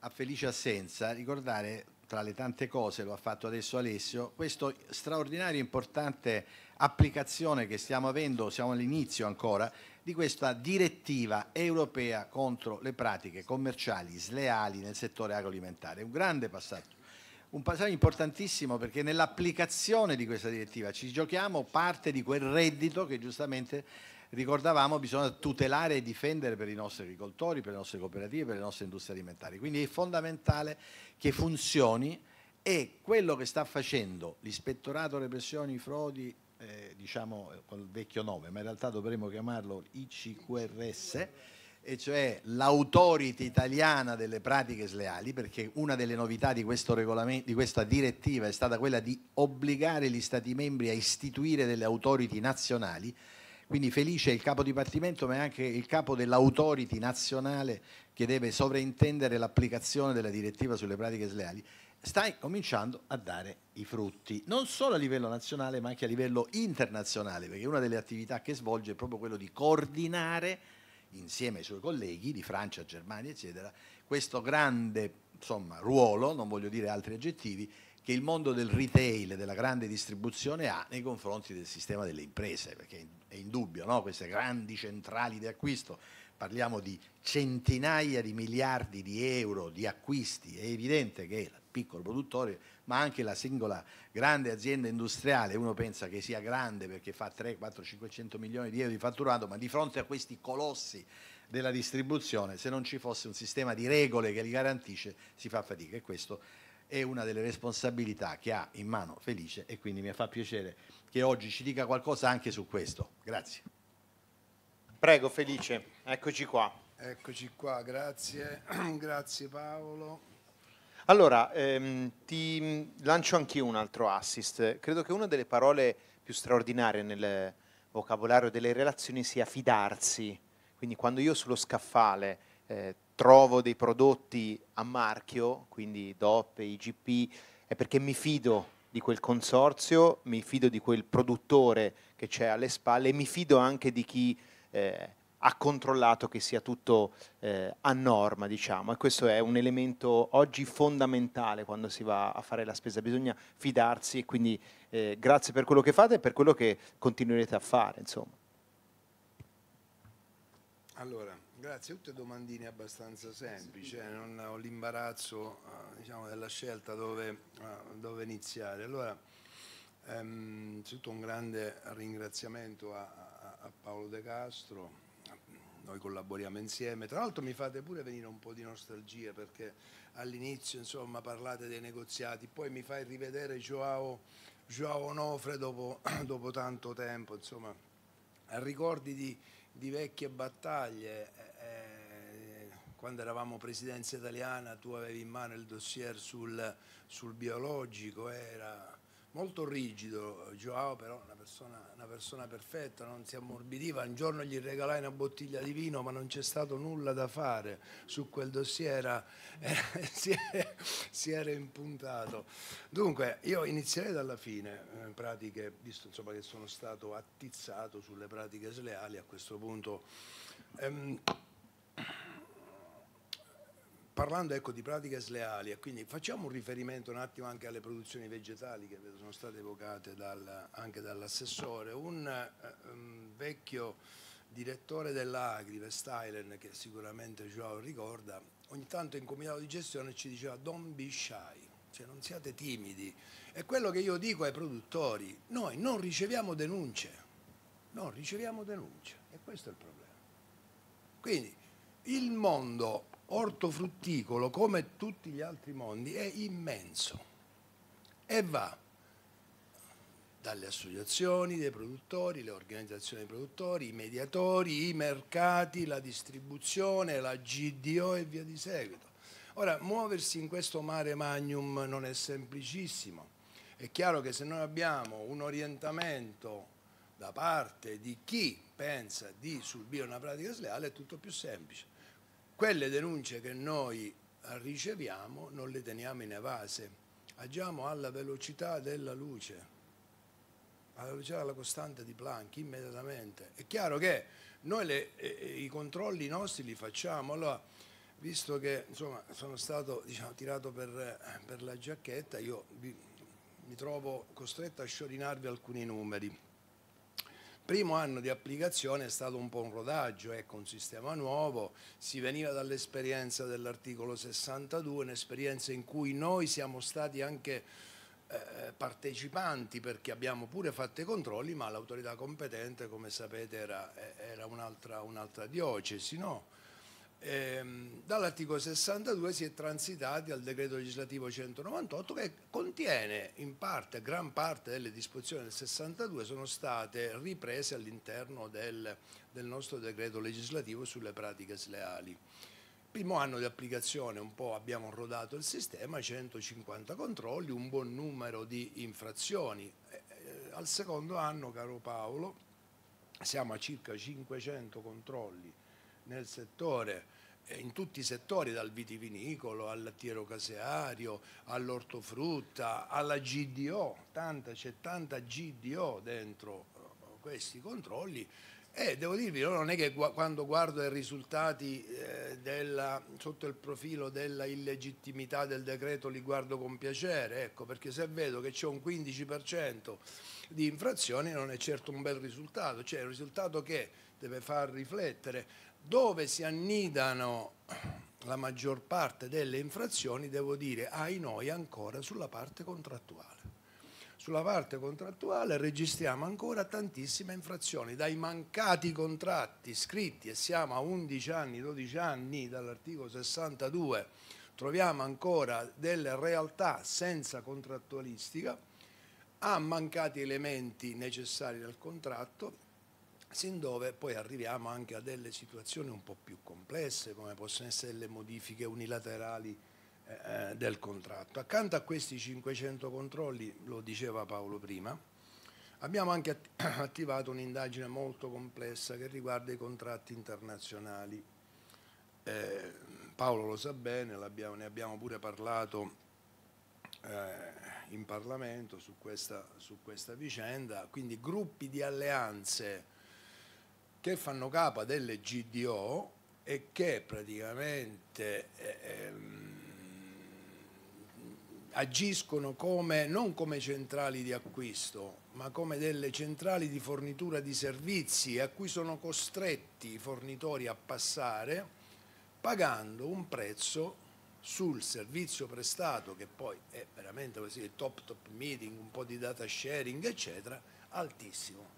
a Felice Assenza, ricordare tra le tante cose, lo ha fatto adesso Alessio, questa straordinaria e importante applicazione che stiamo avendo, siamo all'inizio ancora, di questa direttiva europea contro le pratiche commerciali sleali nel settore agroalimentare. Un grande passaggio un passaggio importantissimo perché nell'applicazione di questa direttiva ci giochiamo parte di quel reddito che giustamente ricordavamo bisogna tutelare e difendere per i nostri agricoltori, per le nostre cooperative, per le nostre industrie alimentari. Quindi è fondamentale che funzioni e quello che sta facendo l'ispettorato repressioni frodi, eh, diciamo eh, col vecchio nome, ma in realtà dovremmo chiamarlo ICQRS, e cioè l'autority italiana delle pratiche sleali, perché una delle novità di, di, questa direttiva è stata quella di obbligare gli Stati membri a istituire delle autority nazionali, quindi felice è il capo dipartimento ma è anche il capo dell'autority nazionale che deve sovraintendere l'applicazione della direttiva sulle pratiche sleali, stai cominciando a dare i frutti, non solo a livello nazionale ma anche a livello internazionale, perché una delle attività che svolge è proprio quello di coordinare insieme ai suoi colleghi di Francia, Germania, eccetera, questo grande insomma, ruolo, non voglio dire altri aggettivi, che il mondo del retail, della grande distribuzione ha nei confronti del sistema delle imprese, perché è indubbio, no? queste grandi centrali di acquisto, parliamo di centinaia di miliardi di euro di acquisti, è evidente che il piccolo produttore ma anche la singola grande azienda industriale, uno pensa che sia grande perché fa 3, 4, 500 milioni di euro di fatturato, ma di fronte a questi colossi della distribuzione, se non ci fosse un sistema di regole che li garantisce, si fa fatica e questo è una delle responsabilità che ha in mano Felice e quindi mi fa piacere che oggi ci dica qualcosa anche su questo. Grazie. Prego Felice, eccoci qua. Eccoci qua, grazie, grazie Paolo. Allora, ehm, ti lancio anch'io un altro assist. Credo che una delle parole più straordinarie nel vocabolario delle relazioni sia fidarsi. Quindi quando io sullo scaffale eh, trovo dei prodotti a marchio, quindi DOP, IGP, è perché mi fido di quel consorzio, mi fido di quel produttore che c'è alle spalle e mi fido anche di chi eh, ha controllato che sia tutto eh, a norma, diciamo, e questo è un elemento oggi fondamentale quando si va a fare la spesa, bisogna fidarsi e quindi eh, grazie per quello che fate e per quello che continuerete a fare, insomma. Allora, grazie, tutte domandine abbastanza semplici, eh, non ho l'imbarazzo eh, diciamo, della scelta dove, eh, dove iniziare. Allora, ehm, innanzitutto ehm, un grande ringraziamento a, a, a Paolo De Castro, noi collaboriamo insieme. Tra l'altro mi fate pure venire un po' di nostalgia perché all'inizio insomma parlate dei negoziati, poi mi fai rivedere Joao, Joao Onofre dopo, dopo tanto tempo, insomma ricordi di, di vecchie battaglie. Eh, eh, quando eravamo presidenza italiana tu avevi in mano il dossier sul, sul biologico, era molto rigido, Joao però una persona, una persona perfetta, non si ammorbidiva, un giorno gli regalai una bottiglia di vino ma non c'è stato nulla da fare su quel dossier, era, eh, si, era, si, era, impuntato. Dunque io inizierei dalla fine, eh, pratiche, visto insomma, che sono stato attizzato sulle pratiche sleali a questo punto. Ehm, parlando ecco, di pratiche sleali, quindi facciamo un riferimento un attimo anche alle produzioni vegetali che sono state evocate dal, anche dall'assessore, un eh, vecchio direttore dell'Agri, Vestailen, che sicuramente Joao ricorda, ogni tanto in comitato di gestione ci diceva don't be shy, cioè non siate timidi. È quello che io dico ai produttori, noi non riceviamo denunce, non riceviamo denunce e questo è il problema. Quindi il mondo ortofrutticolo, come tutti gli altri mondi, è immenso e va dalle associazioni dei produttori, le organizzazioni dei produttori, i mediatori, i mercati, la distribuzione, la GDO e via di seguito. Ora, muoversi in questo mare magnum non è semplicissimo. È chiaro che se noi abbiamo un orientamento da parte di chi pensa di subire una pratica sleale è tutto più semplice quelle denunce che noi eh, riceviamo non le teniamo in evase, agiamo alla velocità della luce, alla velocità della costante di Planck immediatamente. È chiaro che noi le, eh, eh, i controlli nostri li facciamo, allora visto che insomma, sono stato diciamo, tirato per, per, la giacchetta, io vi, mi trovo costretto a sciorinarvi alcuni numeri primo anno di applicazione è stato un po' un rodaggio, ecco, un sistema nuovo, si veniva dall'esperienza dell'articolo 62, un'esperienza in cui noi siamo stati anche eh, partecipanti perché abbiamo pure fatto i controlli, ma l'autorità competente, come sapete, era, eh, era un'altra, un diocesi, no? ehm, dall'articolo 62 si è transitati al decreto legislativo 198 che contiene in parte, gran parte delle disposizioni del 62 sono state riprese all'interno del, del nostro decreto legislativo sulle pratiche sleali primo anno di applicazione un po' abbiamo rodato il sistema, 150 controlli, un buon numero di infrazioni. Al secondo anno, caro Paolo, siamo a circa 500 controlli nel settore eh, in tutti i settori, dal vitivinicolo al lattiero caseario, all'ortofrutta, alla GDO, c'è tanta GDO dentro eh, questi controlli e devo dirvi, non è che quando guardo i risultati eh, della, sotto il profilo della illegittimità del decreto li guardo con piacere, ecco, perché se vedo che c'è un 15% di infrazioni non è certo un bel risultato, cioè è un risultato che deve far riflettere dove si annidano la maggior parte delle infrazioni, devo dire, ai noi ancora sulla parte contrattuale. Sulla parte contrattuale registriamo ancora tantissime infrazioni, dai mancati contratti scritti, e siamo a 11 anni, 12 anni dall'articolo 62, troviamo ancora delle realtà senza contrattualistica, a mancati elementi necessari al contratto, sin dove poi arriviamo anche a delle situazioni un po' più complesse, come possono essere le modifiche unilaterali eh, eh del contratto. Accanto a questi 500 controlli, lo diceva Paolo prima, abbiamo anche attivato un'indagine molto complessa che riguarda i contratti internazionali. Eh, Paolo lo sa bene, ne abbiamo pure parlato eh, in Parlamento su questa, su questa vicenda, quindi gruppi di alleanze che fanno capo delle GDO e che praticamente eh, ehm, agiscono come, non come centrali di acquisto, ma come delle centrali di fornitura di servizi a cui sono costretti i fornitori a passare pagando un prezzo sul servizio prestato, che poi è veramente così, il top top meeting, un po' di data sharing, eccetera, altissimo.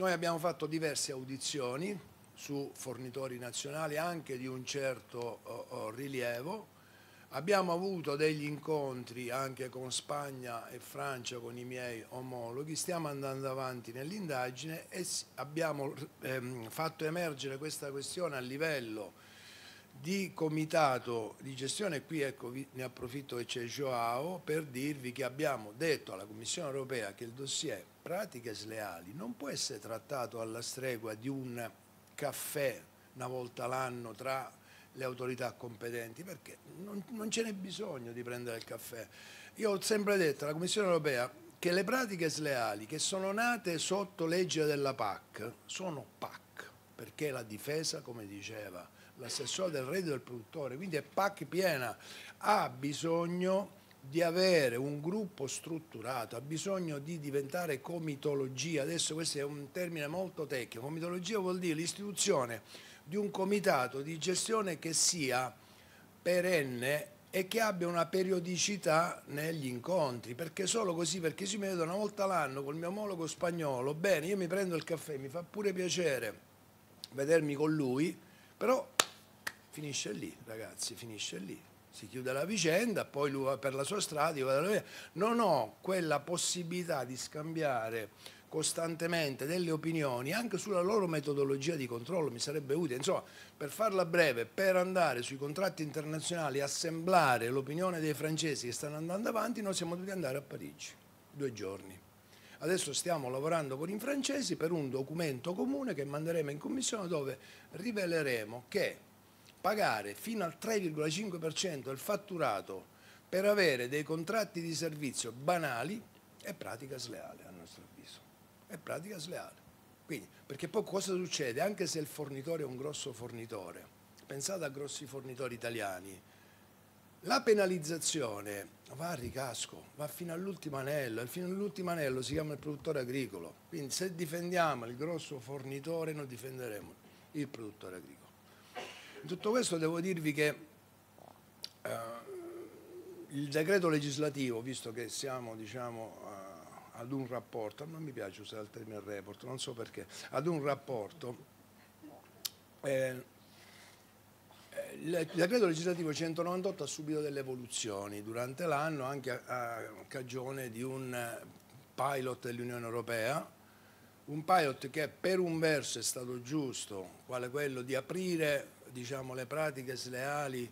Noi abbiamo fatto diverse audizioni su fornitori nazionali anche di un certo oh, oh, rilievo, Abbiamo avuto degli incontri anche con Spagna e Francia, con i miei omologhi, stiamo andando avanti nell'indagine e abbiamo ehm, fatto emergere questa questione a livello di comitato di gestione, qui ecco, ne approfitto che c'è Joao per dirvi che abbiamo detto alla Commissione europea che il dossier pratiche sleali non può essere trattato alla stregua di un caffè una volta l'anno tra le autorità competenti perché non, non ce n'è bisogno di prendere il caffè. Io ho sempre detto alla Commissione europea che le pratiche sleali che sono nate sotto legge della PAC sono PAC perché la difesa, come diceva l'assessore del reddito del produttore, quindi è PAC piena, ha bisogno di avere un gruppo strutturato, ha bisogno di diventare comitologia, adesso questo è un termine molto tecnico, comitologia vuol dire l'istituzione di un comitato di gestione che sia perenne e che abbia una periodicità negli incontri, perché solo così, perché si mi vedo una volta l'anno col mio omologo spagnolo, bene, io mi prendo il caffè, mi fa pure piacere vedermi con lui, però finisce lì, ragazzi, finisce lì si chiude la vicenda, poi lui va per la sua strada, io vado via. Non ho quella possibilità di scambiare costantemente delle opinioni anche sulla loro metodologia di controllo, mi sarebbe utile. Insomma, per farla breve, per andare sui contratti internazionali e assemblare l'opinione dei francesi che stanno andando avanti, noi siamo dovuti andare a Parigi, due giorni. Adesso stiamo lavorando con i francesi per un documento comune che manderemo in commissione dove riveleremo che pagare fino al 3,5% del fatturato per avere dei contratti di servizio banali è pratica sleale a nostro avviso, è pratica sleale. Quindi, perché poi cosa succede? Anche se il fornitore è un grosso fornitore, pensate a grossi fornitori italiani, la penalizzazione va a ricasco, va fino all'ultimo anello, e fino all'ultimo anello si chiama il produttore agricolo, quindi se difendiamo il grosso fornitore non difenderemo il produttore agricolo. Tutto questo devo dirvi che eh, il decreto legislativo, visto che siamo diciamo, eh, ad un rapporto, non mi piace usare il termine report, non so perché, ad un rapporto, eh, eh il decreto legislativo 198 ha subito delle evoluzioni durante l'anno anche a, a cagione di un pilot dell'Unione Europea un pilot che per un verso è stato giusto, quale quello di aprire diciamo, le pratiche sleali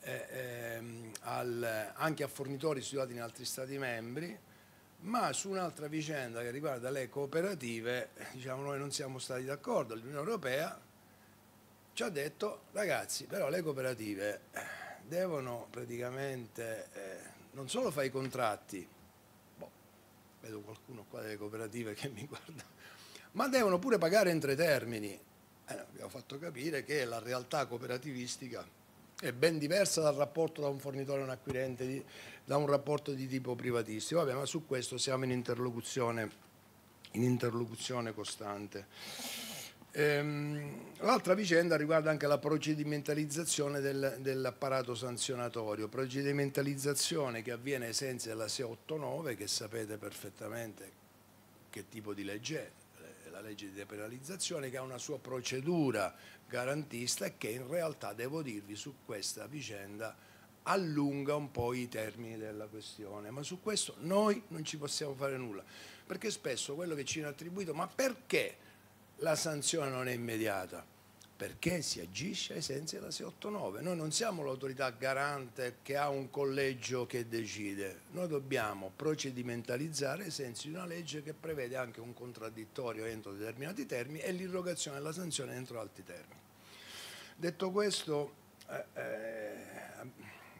eh, ehm, al, anche a fornitori situati in altri Stati membri, ma su un'altra vicenda che riguarda le cooperative, diciamo, noi non siamo stati d'accordo, l'Unione Europea ci ha detto ragazzi però le cooperative devono praticamente eh, non solo fare i contratti, boh, vedo qualcuno qua delle cooperative che mi guarda, ma devono pure pagare entro i termini eh, abbiamo fatto capire che la realtà cooperativistica è ben diversa dal rapporto da un fornitore a un acquirente, di, da un rapporto di tipo privatistico. Vabbè, ma su questo siamo in interlocuzione, in interlocuzione costante. Ehm, l'altra vicenda riguarda anche la procedimentalizzazione del, dell'apparato sanzionatorio, procedimentalizzazione che avviene ai sensi della 689, che sapete perfettamente che tipo di legge è, legge di depenalizzazione che ha una sua procedura garantista e che in realtà, devo dirvi, su questa vicenda allunga un po' i termini della questione, ma su questo noi non ci possiamo fare nulla, perché spesso quello che ci viene attribuito, ma perché la sanzione non è immediata? perché si agisce ai sensi della 689. Noi non siamo l'autorità garante che ha un collegio che decide, noi dobbiamo procedimentalizzare ai sensi di una legge che prevede anche un contraddittorio entro determinati termini e l'irrogazione della sanzione entro altri termini. Detto questo, eh, eh,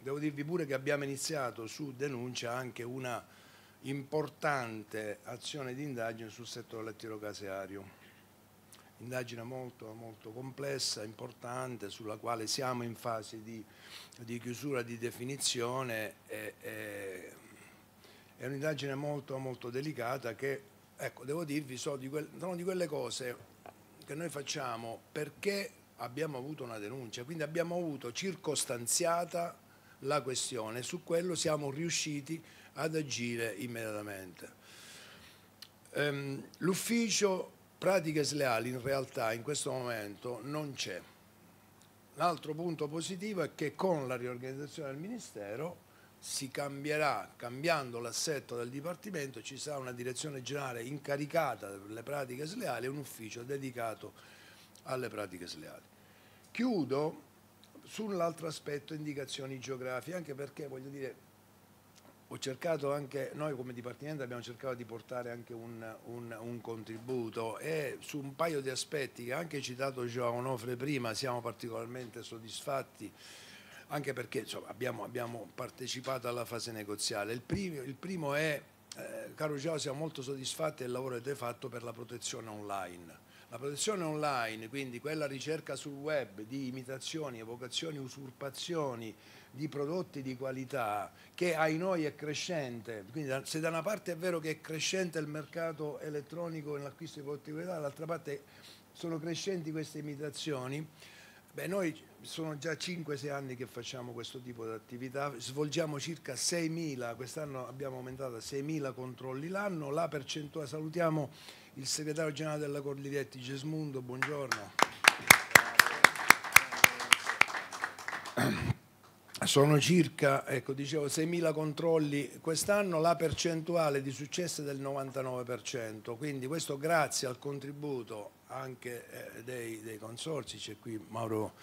devo dirvi pure che abbiamo iniziato su denuncia anche una importante azione di indagine sul settore lattiero caseario indagine molto, molto complessa, importante, sulla quale siamo in fase di, di chiusura, di definizione. E, e, è un'indagine molto, molto delicata che, ecco, devo dirvi, sono di, quel, sono di quelle cose che noi facciamo perché abbiamo avuto una denuncia, quindi abbiamo avuto circostanziata la questione, su quello siamo riusciti ad agire immediatamente. Um, l'ufficio Pratiche sleali in realtà in questo momento non c'è. L'altro punto positivo è che con la riorganizzazione del Ministero si cambierà, cambiando l'assetto del Dipartimento, ci sarà una direzione generale incaricata delle pratiche sleali e un ufficio dedicato alle pratiche sleali. Chiudo sull'altro aspetto indicazioni geografiche, anche perché voglio dire ho cercato anche, noi come Dipartimento abbiamo cercato di portare anche un, un, un contributo e su un paio di aspetti che anche citato Giovanni Onofre prima siamo particolarmente soddisfatti anche perché insomma, abbiamo, abbiamo, partecipato alla fase negoziale. Il primo, il primo è, eh, caro Giovanni, siamo molto soddisfatti del lavoro che avete fatto per la protezione online. La protezione online, quindi quella ricerca sul web di imitazioni, evocazioni, usurpazioni, di prodotti di qualità che ai noi è crescente, quindi se da una parte è vero che è crescente il mercato elettronico nell'acquisto di prodotti di qualità, dall'altra parte sono crescenti queste imitazioni, Beh, noi sono già 5-6 anni che facciamo questo tipo di attività, svolgiamo circa 6.000, quest'anno abbiamo aumentato a 6.000 controlli l'anno, la percentuale, salutiamo il segretario generale della Cordiglietti Gesmundo, buongiorno sono circa ecco, dicevo, 6.000 controlli quest'anno, la percentuale di successo è del 99%, quindi questo grazie al contributo anche eh, dei, dei consorzi, c'è qui Mauro,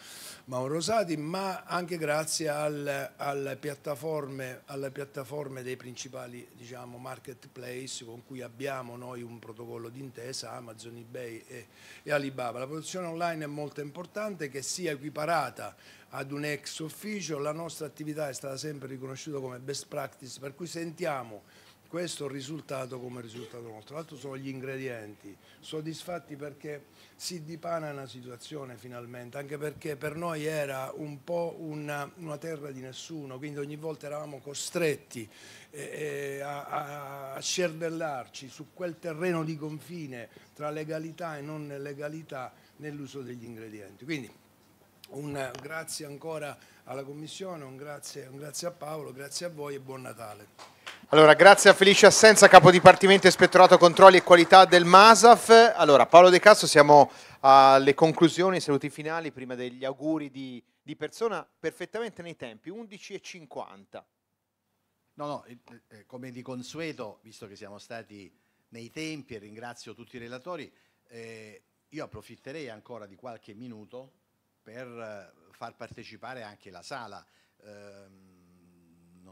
Mauro, Rosati, ma anche grazie al, al piattaforme, alle piattaforme dei principali diciamo, marketplace con cui abbiamo noi un protocollo d'intesa, Amazon, eBay e, e Alibaba. La produzione online è molto importante che sia equiparata ad un ex ufficio, la nostra attività è stata sempre riconosciuta come best practice, per cui sentiamo questo risultato come risultato nostro. L'altro sono gli ingredienti, soddisfatti perché si dipana una situazione finalmente, anche perché per noi era un po' una, una terra di nessuno, quindi ogni volta eravamo costretti eh, eh, a, a scervellarci su quel terreno di confine tra legalità e non legalità nell'uso degli ingredienti. Quindi un grazie ancora alla Commissione, un grazie, un grazie a Paolo, grazie a voi e buon Natale. Allora, grazie a Felice Assenza, capo dipartimento ispettorato controlli e qualità del MASAF. Allora, Paolo De Casso, siamo alle conclusioni, saluti finali, prima degli auguri di, di persona, perfettamente nei tempi, 11.50. No, no, eh, eh, come di consueto, visto che siamo stati nei tempi e ringrazio tutti i relatori, eh, io approfitterei ancora di qualche minuto per eh, far partecipare anche la sala. Ehm,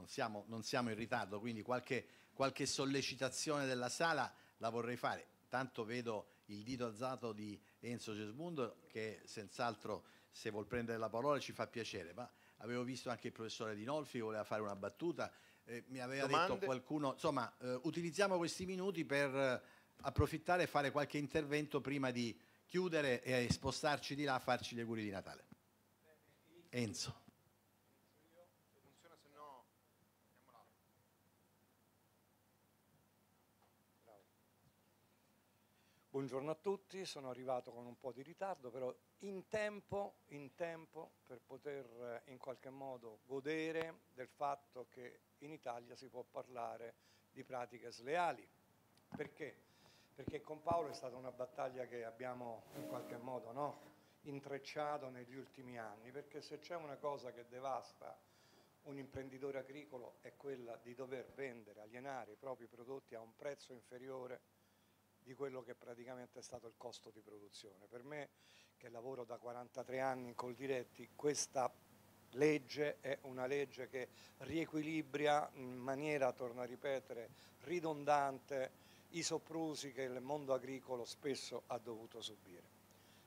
siamo, non siamo in ritardo, quindi qualche, qualche sollecitazione della sala la vorrei fare. Tanto vedo il dito alzato di Enzo Gesmundo che senz'altro se vuol prendere la parola ci fa piacere, ma avevo visto anche il professore Dinolfi che voleva fare una battuta, eh, mi aveva Domande. detto qualcuno, insomma eh, utilizziamo questi minuti per eh, approfittare e fare qualche intervento prima di chiudere e spostarci di là a farci gli auguri di Natale. Enzo. Buongiorno a tutti, sono arrivato con un po' di ritardo, però in tempo, in tempo per poter eh, in qualche modo godere del fatto che in Italia si può parlare di pratiche sleali. Perché? Perché con Paolo è stata una battaglia che abbiamo in qualche modo no? intrecciato negli ultimi anni, perché se c'è una cosa che devasta un imprenditore agricolo è quella di dover vendere, alienare i propri prodotti a un prezzo inferiore di quello che praticamente è stato il costo di produzione. Per me, che lavoro da 43 anni in Coldiretti, questa legge è una legge che riequilibra in maniera, torno a ripetere, ridondante i soprusi che il mondo agricolo spesso ha dovuto subire.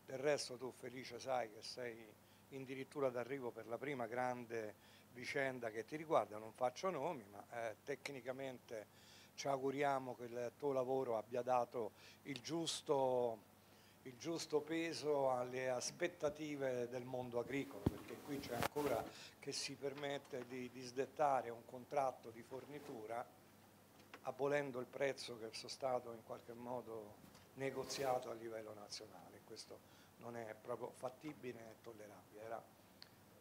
Del resto tu Felice sai che sei addirittura d'arrivo per la prima grande vicenda che ti riguarda, non faccio nomi, ma eh, tecnicamente ci auguriamo che il tuo lavoro abbia dato il giusto, il giusto peso alle aspettative del mondo agricolo, perché qui c'è ancora che si permette di disdettare un contratto di fornitura abolendo il prezzo che è stato in qualche modo negoziato a livello nazionale. Questo non è proprio fattibile né tollerabile. Era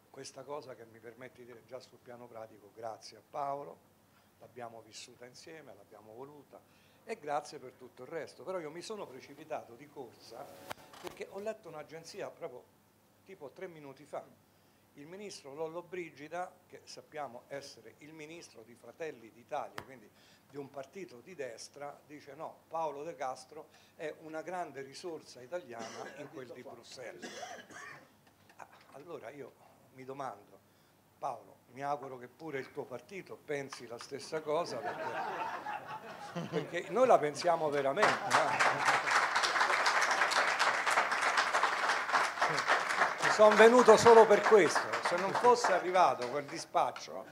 questa cosa che mi permette di dire già sul piano pratico, grazie a Paolo, l'abbiamo vissuta insieme, l'abbiamo voluta e grazie per tutto il resto. Però io mi sono precipitato di corsa perché ho letto un'agenzia proprio tipo tre minuti fa, il ministro Lollo Brigida, che sappiamo essere il ministro di Fratelli d'Italia, quindi di un partito di destra, dice no, Paolo De Castro è una grande risorsa italiana in quel di Bruxelles. Ah, allora io mi domando, Paolo, mi auguro che pure il tuo partito pensi la stessa cosa, perché, perché noi la pensiamo veramente. ci Sono venuto solo per questo, se non fosse arrivato quel dispaccio,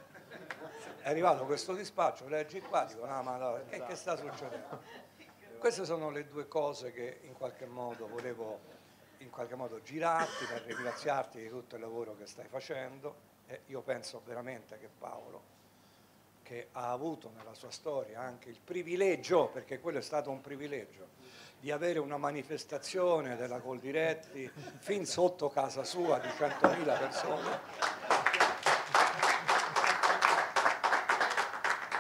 è arrivato questo dispaccio, leggi qua, dico, no, ma no, che, che sta succedendo? Queste sono le due cose che in qualche modo volevo in qualche modo girarti per ringraziarti di tutto il lavoro che stai facendo e io penso veramente che Paolo, che ha avuto nella sua storia anche il privilegio, perché quello è stato un privilegio, di avere una manifestazione della Coldiretti fin sotto casa sua di 100.000 persone,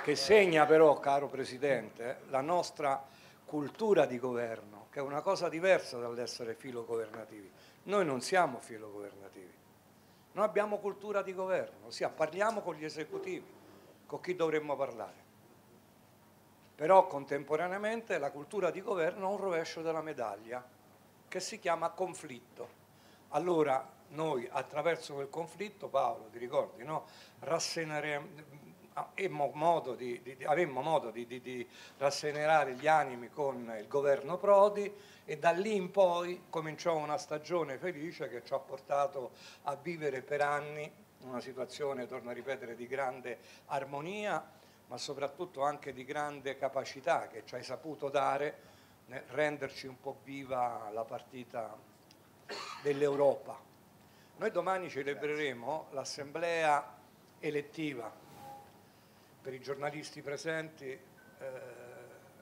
che segna però, caro Presidente, la nostra cultura di governo, che è una cosa diversa dall'essere filogovernativi. Noi non siamo filogovernativi, noi abbiamo cultura di governo, ossia parliamo con gli esecutivi, con chi dovremmo parlare. Però contemporaneamente la cultura di governo ha un rovescio della medaglia che si chiama conflitto. Allora noi attraverso quel conflitto, Paolo ti ricordi, no? avremmo ah, modo di, di, avremmo modo di, di rassenerare gli animi con il governo Prodi e da lì in poi cominciò una stagione felice che ci ha portato a vivere per anni una situazione, torno a ripetere, di grande armonia, ma soprattutto anche di grande capacità che ci hai saputo dare nel renderci un po' viva la partita dell'Europa. Noi domani celebreremo l'assemblea elettiva per i giornalisti presenti eh,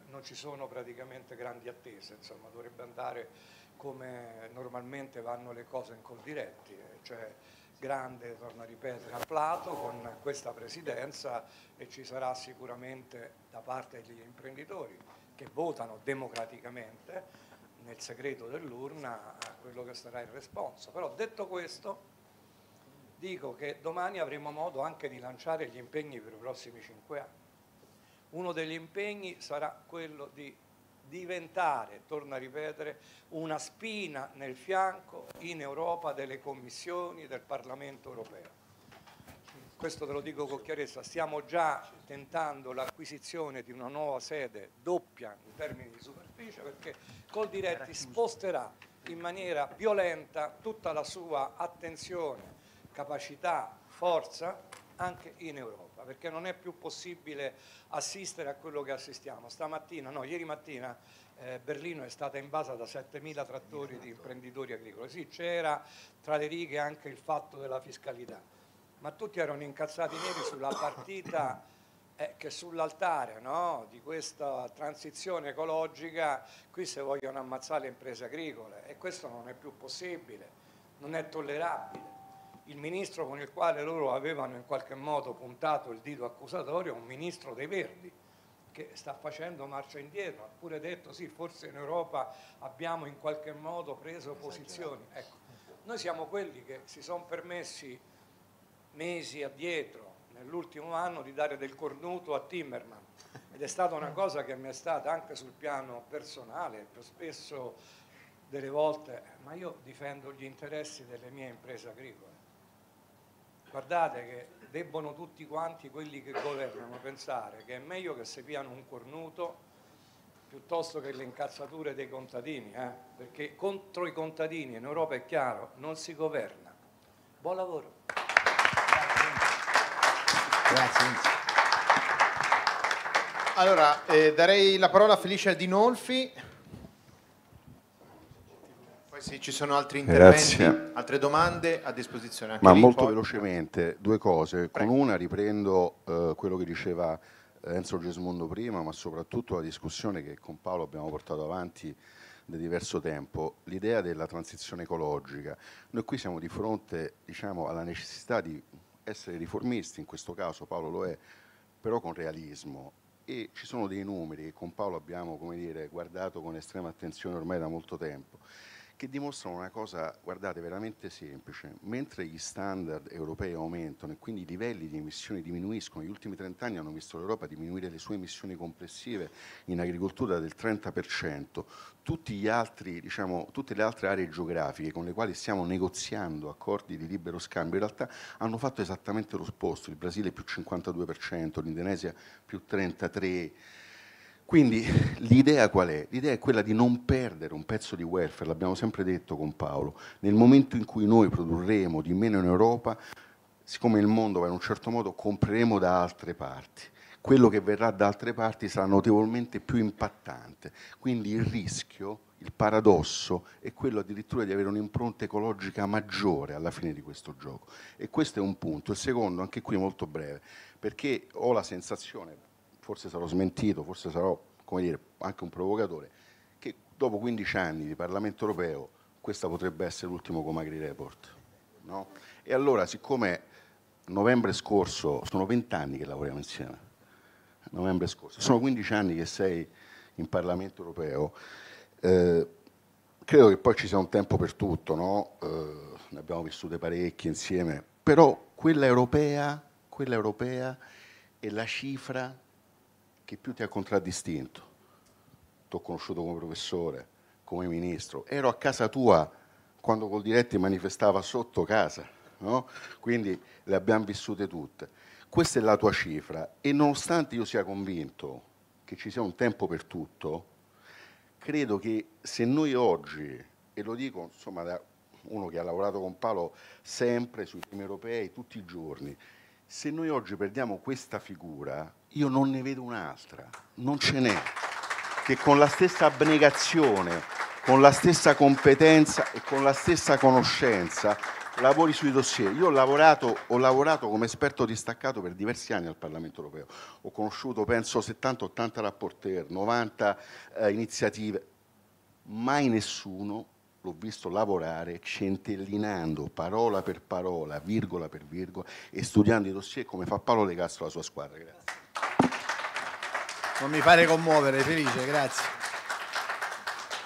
non ci sono praticamente grandi attese, insomma dovrebbe andare come normalmente vanno le cose in col diretti, eh, cioè grande, torno a ripetere, a Plato con questa presidenza e ci sarà sicuramente da parte degli imprenditori che votano democraticamente nel segreto dell'urna quello che sarà il responso. Però detto questo dico che domani avremo modo anche di lanciare gli impegni per i prossimi cinque anni. Uno degli impegni sarà quello di diventare, torno a ripetere, una spina nel fianco in Europa delle commissioni del Parlamento europeo. Questo te lo dico con chiarezza, stiamo già tentando l'acquisizione di una nuova sede doppia in termini di superficie perché Coldiretti sposterà in maniera violenta tutta la sua attenzione capacità, forza anche in Europa, perché non è più possibile assistere a quello che assistiamo. Stamattina, no, ieri mattina eh, Berlino è stata invasa da 7.000 trattori di esatto. imprenditori agricoli. Sì, c'era tra le righe anche il fatto della fiscalità, ma tutti erano incazzati neri sulla partita eh, che sull'altare no, di questa transizione ecologica qui si vogliono ammazzare le imprese agricole e questo non è più possibile, non è tollerabile il ministro con il quale loro avevano in qualche modo puntato il dito accusatorio è un ministro dei Verdi che sta facendo marcia indietro, ha pure detto sì, forse in Europa abbiamo in qualche modo preso posizioni. Ecco, noi siamo quelli che si sono permessi mesi addietro, nell'ultimo anno, di dare del cornuto a Timmerman ed è stata una cosa che mi è stata anche sul piano personale, più spesso delle volte, ma io difendo gli interessi delle mie imprese agricole Guardate che debbono tutti quanti quelli che governano pensare che è meglio che si piano un cornuto piuttosto che le incazzature dei contadini, eh? perché contro i contadini in Europa è chiaro, non si governa. Buon lavoro. Grazie. Allora, eh, darei la parola a Felice Dinolfi poi se ci sono altri interventi, Grazie. altre domande a disposizione. Anche Ma molto poi... velocemente, due cose. Prego. Con una riprendo eh, quello che diceva Enzo Gesmondo prima, ma soprattutto la discussione che con Paolo abbiamo portato avanti da diverso tempo, l'idea della transizione ecologica. Noi qui siamo di fronte diciamo, alla necessità di essere riformisti, in questo caso Paolo lo è, però con realismo. E ci sono dei numeri che con Paolo abbiamo dire, guardato con estrema attenzione ormai da molto tempo che dimostrano una cosa, guardate, veramente semplice. Mentre gli standard europei aumentano e quindi i livelli di emissioni diminuiscono, gli ultimi 30 anni hanno visto l'Europa diminuire le sue emissioni complessive in agricoltura del 30%, altri, diciamo, tutte le altre aree geografiche con le quali stiamo negoziando accordi di libero scambio in realtà hanno fatto esattamente lo sposto, il Brasile più 52%, l'Indonesia più 33%, quindi l'idea qual è? L'idea è quella di non perdere un pezzo di welfare, l'abbiamo sempre detto con Paolo, nel momento in cui noi produrremo di meno in Europa, siccome il mondo va in un certo modo, compreremo da altre parti. Quello che verrà da altre parti sarà notevolmente più impattante, quindi il rischio, il paradosso è quello addirittura di avere un'impronta ecologica maggiore alla fine di questo gioco. E questo è un punto. Il secondo, anche qui molto breve, perché ho la sensazione, forse sarò smentito, forse sarò dire, anche un provocatore, che dopo 15 anni di Parlamento europeo questa potrebbe essere l'ultimo Comagri Report. No? E allora, siccome novembre scorso, sono 20 anni che lavoriamo insieme, novembre scorso, sono 15 anni che sei in Parlamento europeo, eh, credo che poi ci sia un tempo per tutto, no? eh, ne abbiamo vissute parecchie insieme, però quella europea, quella europea è la cifra che più ti ha contraddistinto. Ti ho conosciuto come professore, come ministro, ero a casa tua quando Col Diretti manifestava sotto casa, no? quindi le abbiamo vissute tutte. Questa è la tua cifra e nonostante io sia convinto che ci sia un tempo per tutto, credo che se noi oggi, e lo dico insomma da uno che ha lavorato con Paolo sempre sui temi europei tutti i giorni, se noi oggi perdiamo questa figura, io non ne vedo un'altra, non ce n'è, che con la stessa abnegazione, con la stessa competenza e con la stessa conoscenza lavori sui dossier. Io ho lavorato, ho lavorato, come esperto distaccato per diversi anni al Parlamento europeo, ho conosciuto penso 70-80 rapporteur, 90 eh, iniziative, mai nessuno l'ho visto lavorare centellinando parola per parola, virgola per virgola e studiando i dossier come fa Paolo De Castro la sua squadra. Grazie. Non mi pare commuovere, Felice, grazie.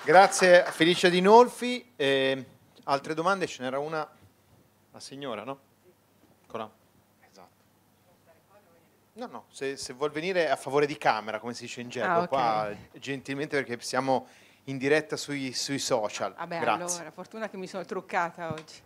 Grazie a Felice Di Nolfi. Eh, altre domande? Ce n'era una, la signora, no? Eccola. Esatto. No, no, se, se, vuol venire a favore di camera, come si dice in gergo, ah, okay. qua gentilmente perché siamo in diretta sui, sui social. Vabbè, Grazie. allora, fortuna che mi sono truccata oggi.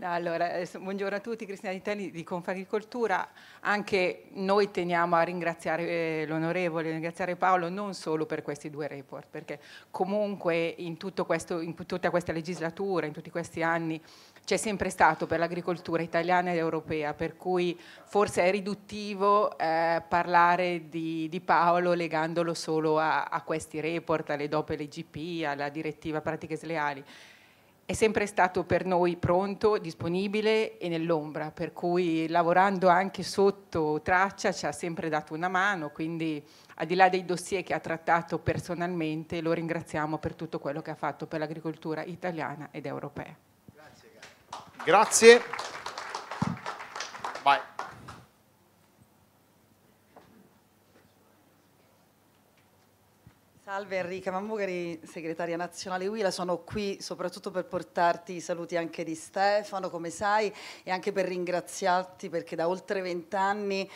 Allora, buongiorno a tutti, Cristina Ditali di Confagricoltura. Anche noi teniamo a ringraziare eh, l'onorevole, ringraziare Paolo non solo per questi due report, perché comunque in, questo, in tutta questa legislatura, in tutti questi anni, c'è sempre stato per l'agricoltura italiana ed europea, per cui forse è riduttivo eh, parlare di, di, Paolo legandolo solo a, a questi report, alle DOP e alle GP, alla direttiva pratiche sleali è sempre stato per noi pronto, disponibile e nell'ombra, per cui lavorando anche sotto traccia ci ha sempre dato una mano, quindi al di là dei dossier che ha trattato personalmente lo ringraziamo per tutto quello che ha fatto per l'agricoltura italiana ed europea. Grazie. Salve Enrica Mammugari, segretaria nazionale Uila, sono qui soprattutto per portarti i saluti anche di Stefano, come sai, e anche per ringraziarti perché da oltre vent'anni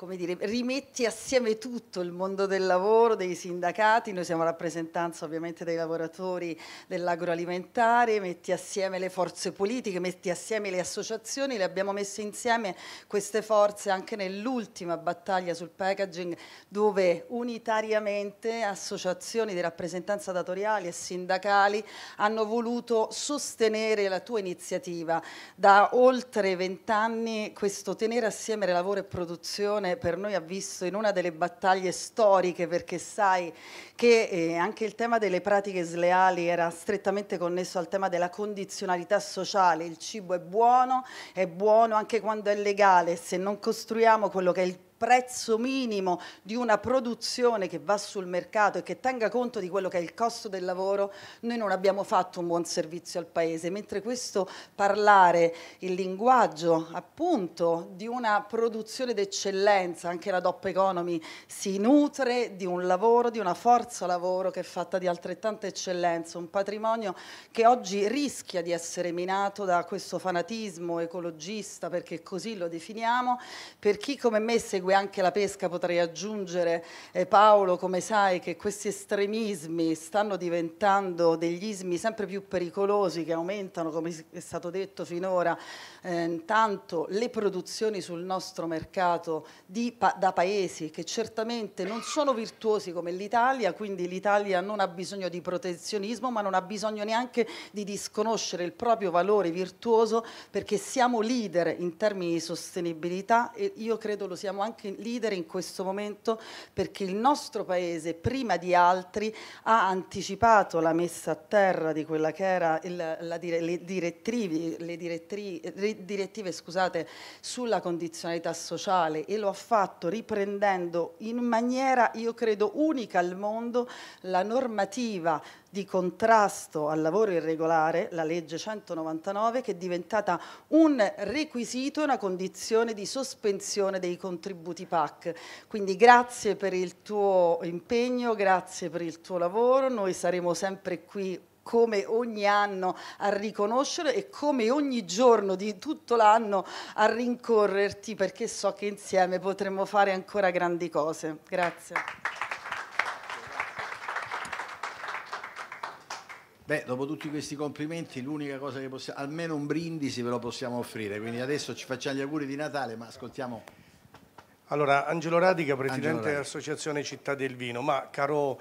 come dire, rimetti assieme tutto il mondo del lavoro, dei sindacati, noi siamo rappresentanza ovviamente dei lavoratori dell'agroalimentare, metti assieme le forze politiche, metti assieme le associazioni, le abbiamo messe insieme queste forze anche nell'ultima battaglia sul packaging dove unitariamente associazioni di rappresentanza datoriali e sindacali hanno voluto sostenere la tua iniziativa. Da oltre vent'anni questo tenere assieme lavoro e produzione come per noi ha visto in una delle battaglie storiche, perché sai che eh, anche il tema delle pratiche sleali era strettamente connesso al tema della condizionalità sociale, il cibo è buono, è buono anche quando è legale, se non costruiamo quello che è il prezzo minimo di una produzione che va sul mercato e che tenga conto di quello che è il costo del lavoro, noi non abbiamo fatto un buon servizio al Paese, mentre questo parlare il linguaggio appunto di una produzione d'eccellenza, anche la DOP Economy si nutre di un lavoro, di una forza lavoro che è fatta di altrettanta eccellenza, un patrimonio che oggi rischia di essere minato da questo fanatismo ecologista, perché così lo definiamo, per chi come me segue segue anche la pesca, potrei aggiungere eh, Paolo, come sai che questi estremismi stanno diventando degli ismi sempre più pericolosi che aumentano, come è stato detto finora, eh, tanto le produzioni sul nostro mercato di, pa, da paesi che certamente non sono virtuosi come l'Italia, quindi l'Italia non ha bisogno di protezionismo ma non ha bisogno neanche di disconoscere il proprio valore virtuoso perché siamo leader in termini di sostenibilità e io credo lo siamo anche che leader in questo momento perché il nostro Paese, prima di altri, ha anticipato la messa a terra di quella che era il, la, le, direttrivi, le, direttrivi, direttive scusate, sulla condizionalità sociale e lo ha fatto riprendendo in maniera, io credo, unica al mondo la normativa di contrasto al lavoro irregolare, la legge 199, che è diventata un requisito e una condizione di sospensione dei contributi PAC. Quindi grazie per il tuo impegno, grazie per il tuo lavoro, noi saremo sempre qui come ogni anno a riconoscere e come ogni giorno di tutto l'anno a rincorrerti perché so che insieme potremo fare ancora grandi cose. Grazie. Beh, dopo tutti questi complimenti, l'unica cosa che possiamo, almeno un brindisi ve lo possiamo offrire, quindi adesso ci facciamo gli auguri di Natale, ma ascoltiamo. Allora, Angelo Radica, Presidente dell'Associazione Città del Vino, ma caro,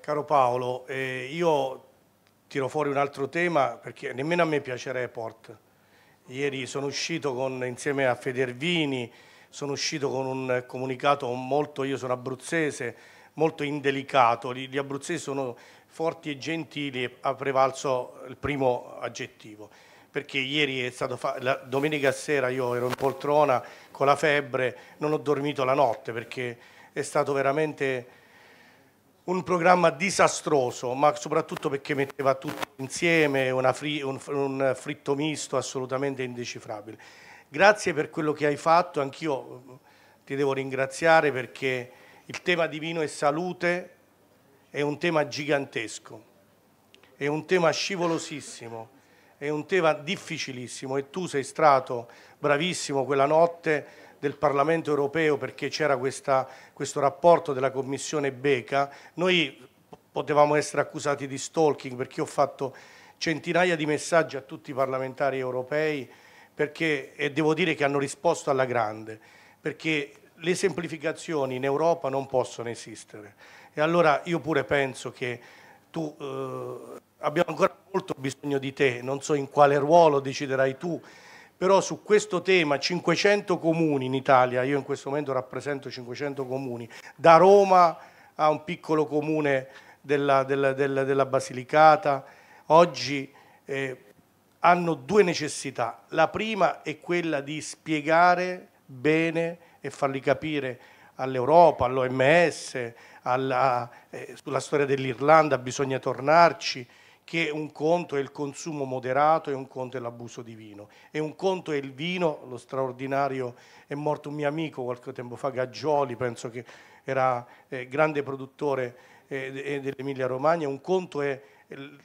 caro Paolo, eh, io tiro fuori un altro tema perché nemmeno a me piace Report. Ieri sono uscito con, insieme a Federvini, sono uscito con un comunicato molto, io sono abruzzese, molto indelicato, gli, gli abruzzesi sono forti e gentili ha prevalso il primo aggettivo perché ieri è stato fa- la, domenica sera io ero in poltrona con la febbre, non ho dormito la notte perché è stato veramente un programma disastroso, ma soprattutto perché metteva tutto insieme fri- un, un, fritto misto assolutamente indecifrabile. Grazie per quello che hai fatto, anch'io ti devo ringraziare perché il tema di vino e salute è un tema gigantesco, è un tema scivolosissimo, è un tema difficilissimo e tu sei stato bravissimo quella notte del Parlamento europeo perché c'era questo rapporto della Commissione Beca. Noi potevamo essere accusati di stalking perché ho fatto centinaia di messaggi a tutti i parlamentari europei perché, e devo dire che hanno risposto alla grande, perché le semplificazioni in Europa non possono esistere. E allora io pure penso che tu eh, abbiamo ancora molto bisogno di te, non so in quale ruolo deciderai tu, però su questo tema 500 comuni in Italia, io in questo momento rappresento 500 comuni, da Roma a un piccolo comune della, della, della, della Basilicata, oggi eh, hanno due necessità. La prima è quella di spiegare bene e farli capire all'Europa, all'OMS, alla, eh, sulla storia dell'Irlanda, bisogna tornarci, che un conto è il consumo moderato e un conto è l'abuso di vino. E un conto è il vino, lo straordinario, è morto un mio amico qualche tempo fa, Gaggioli, penso che era eh, grande produttore eh, eh dell'Emilia Romagna, un conto è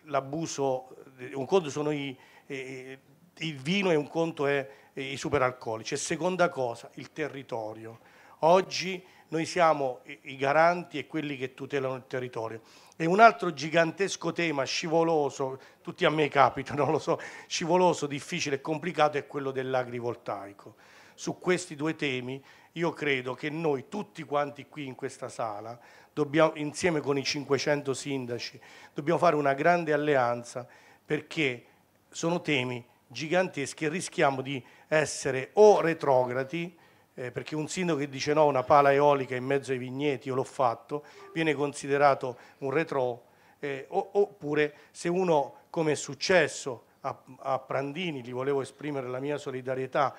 l'abuso, un conto sono i, eh, eh, il vino e un conto è eh, i superalcolici. E seconda cosa, il territorio. Oggi noi siamo i garanti e quelli che tutelano il territorio. E un altro gigantesco tema scivoloso, tutti a me capitano, lo so, scivoloso, difficile e complicato è quello dell'agrivoltaico. Su questi due temi io credo che noi tutti quanti qui in questa sala, dobbiamo, insieme con i 500 sindaci, dobbiamo fare una grande alleanza perché sono temi giganteschi e rischiamo di essere o retrogradi eh, perché un sindaco che dice no, una pala eolica in mezzo ai vigneti, io l'ho fatto, viene considerato un retro, eh, oppure se uno, come è successo a, a Prandini, gli volevo esprimere la mia solidarietà,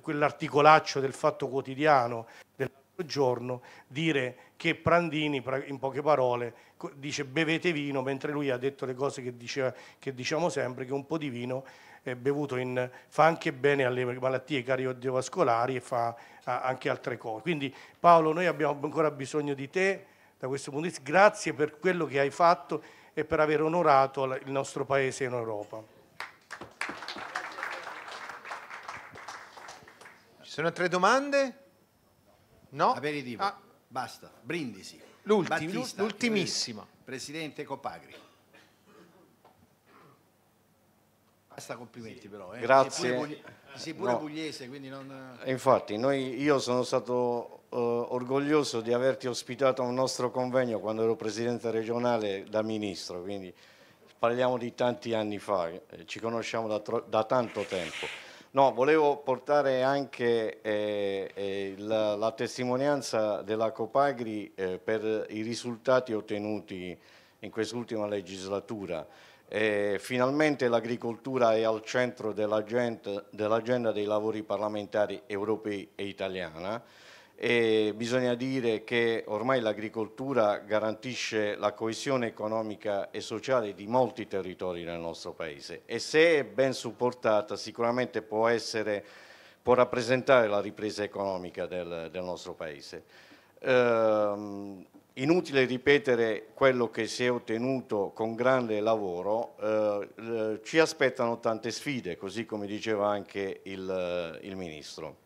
quell'articolaccio del fatto quotidiano del giorno, dire che Prandini, in poche parole, dice bevete vino, mentre lui ha detto le cose che, diceva, che diciamo sempre, che un po' di vino bevuto in, fa anche bene alle malattie cardiovascolari e fa anche altre cose. Quindi Paolo, noi abbiamo ancora bisogno di te da questo punto di vista. Grazie per quello che hai fatto e per aver onorato il nostro Paese in Europa. Ci sono tre domande? No? Aperitivo. Ah. Basta, brindisi. L'ultimissima. Presidente Copagri. Basta complimenti però, eh. grazie. Pure, eh, sei pure no. pugliese, quindi non... Eh, infatti, noi, io sono stato eh, orgoglioso di averti ospitato a un nostro convegno quando ero presidente regionale da ministro, quindi parliamo di tanti anni fa, eh, ci conosciamo da, da tanto tempo. No, volevo portare anche eh, la, la, testimonianza della Copagri per i risultati ottenuti in quest'ultima legislatura. E eh, finalmente l'agricoltura è al centro dell'agenda dell dei lavori parlamentari europei e italiana e bisogna dire che ormai l'agricoltura garantisce la coesione economica e sociale di molti territori nel nostro Paese e se è ben supportata sicuramente può, essere, può rappresentare la ripresa economica del, del nostro Paese. Ehm, Inutile ripetere quello che si è ottenuto con grande lavoro, eh, ci aspettano tante sfide, così come diceva anche il, eh, il Ministro.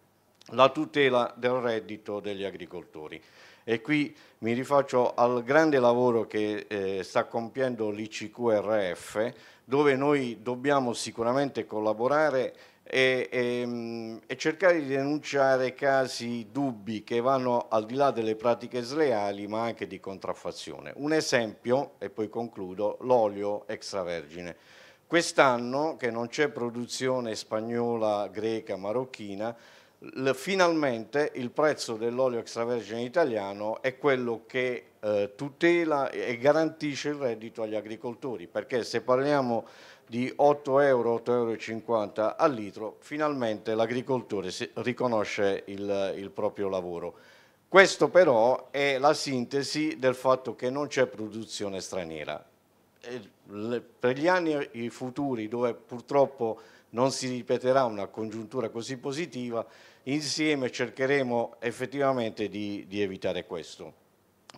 La tutela del reddito degli agricoltori. E qui mi rifaccio al grande lavoro che eh, sta compiendo l'ICQRF, dove noi dobbiamo sicuramente collaborare e, e, ehm, e, cercare di denunciare casi dubbi che vanno al di là delle pratiche sleali ma anche di contraffazione. Un esempio, e poi concludo, l'olio extravergine. Quest'anno, che non c'è produzione spagnola, greca, marocchina, finalmente il prezzo dell'olio extravergine italiano è quello che eh, tutela e garantisce il reddito agli agricoltori, perché se parliamo di 8 euro, 8,50 euro al litro, finalmente l'agricoltore riconosce il, il proprio lavoro. Questo però è la sintesi del fatto che non c'è produzione straniera. Per gli anni futuri dove purtroppo non si ripeterà una congiuntura così positiva, insieme cercheremo effettivamente di, di evitare questo.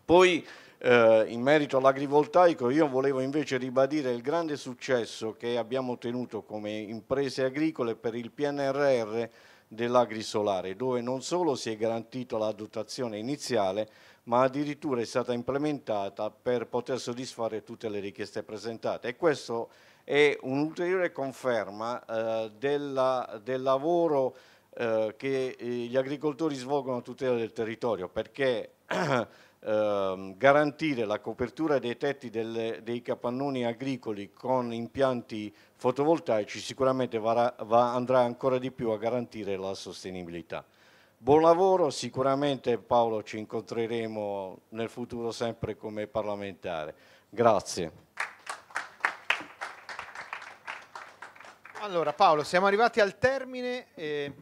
Poi eh, in merito all'agrivoltaico io volevo invece ribadire il grande successo che abbiamo ottenuto come imprese agricole per il PNRR dell'agrisolare dove non solo si è garantita la dotazione iniziale ma addirittura è stata implementata per poter soddisfare tutte le richieste presentate e questo è un'ulteriore conferma eh, della, del lavoro eh, che eh, gli agricoltori svolgono a tutela del territorio perché Ehm, garantire la copertura dei tetti delle, dei capannoni agricoli con impianti fotovoltaici sicuramente va, va, andrà ancora di più a garantire la sostenibilità. Buon lavoro, sicuramente Paolo ci incontreremo nel futuro sempre come parlamentare. Grazie. Allora Paolo, siamo arrivati al termine. E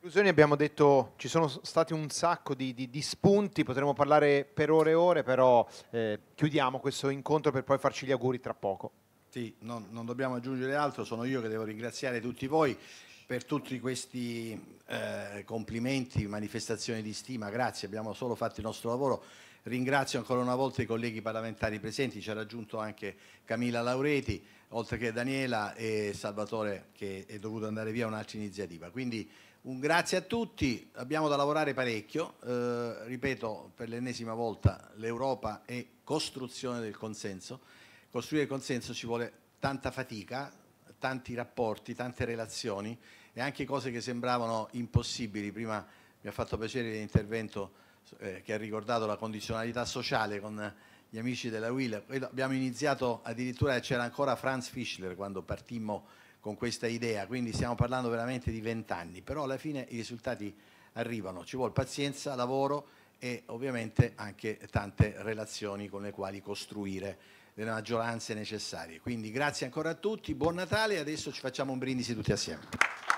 conclusioni abbiamo detto ci sono stati un sacco di, di, di spunti, potremmo parlare per ore e ore, però eh, chiudiamo questo incontro per poi farci gli auguri tra poco. Sì, non, non, dobbiamo aggiungere altro, sono io che devo ringraziare tutti voi per tutti questi eh, complimenti, manifestazioni di stima, grazie, abbiamo solo fatto il nostro lavoro. Ringrazio ancora una volta i colleghi parlamentari presenti, ci ha raggiunto anche Camilla Laureti, oltre che Daniela e Salvatore che è dovuto andare via un'altra iniziativa. Quindi un grazie a tutti, abbiamo da lavorare parecchio, eh, ripeto per l'ennesima volta l'Europa è costruzione del consenso, costruire il consenso ci vuole tanta fatica, tanti rapporti, tante relazioni e anche cose che sembravano impossibili, prima mi ha fatto piacere l'intervento eh, che ha ricordato la condizionalità sociale con gli amici della WIL, abbiamo iniziato addirittura, c'era ancora Franz Fischler quando partimmo con questa idea, quindi stiamo parlando veramente di vent'anni, però alla fine i risultati arrivano, ci vuole pazienza, lavoro e ovviamente anche tante relazioni con le quali costruire le maggioranze necessarie. Quindi grazie ancora a tutti, buon Natale e adesso ci facciamo un brindisi tutti assieme.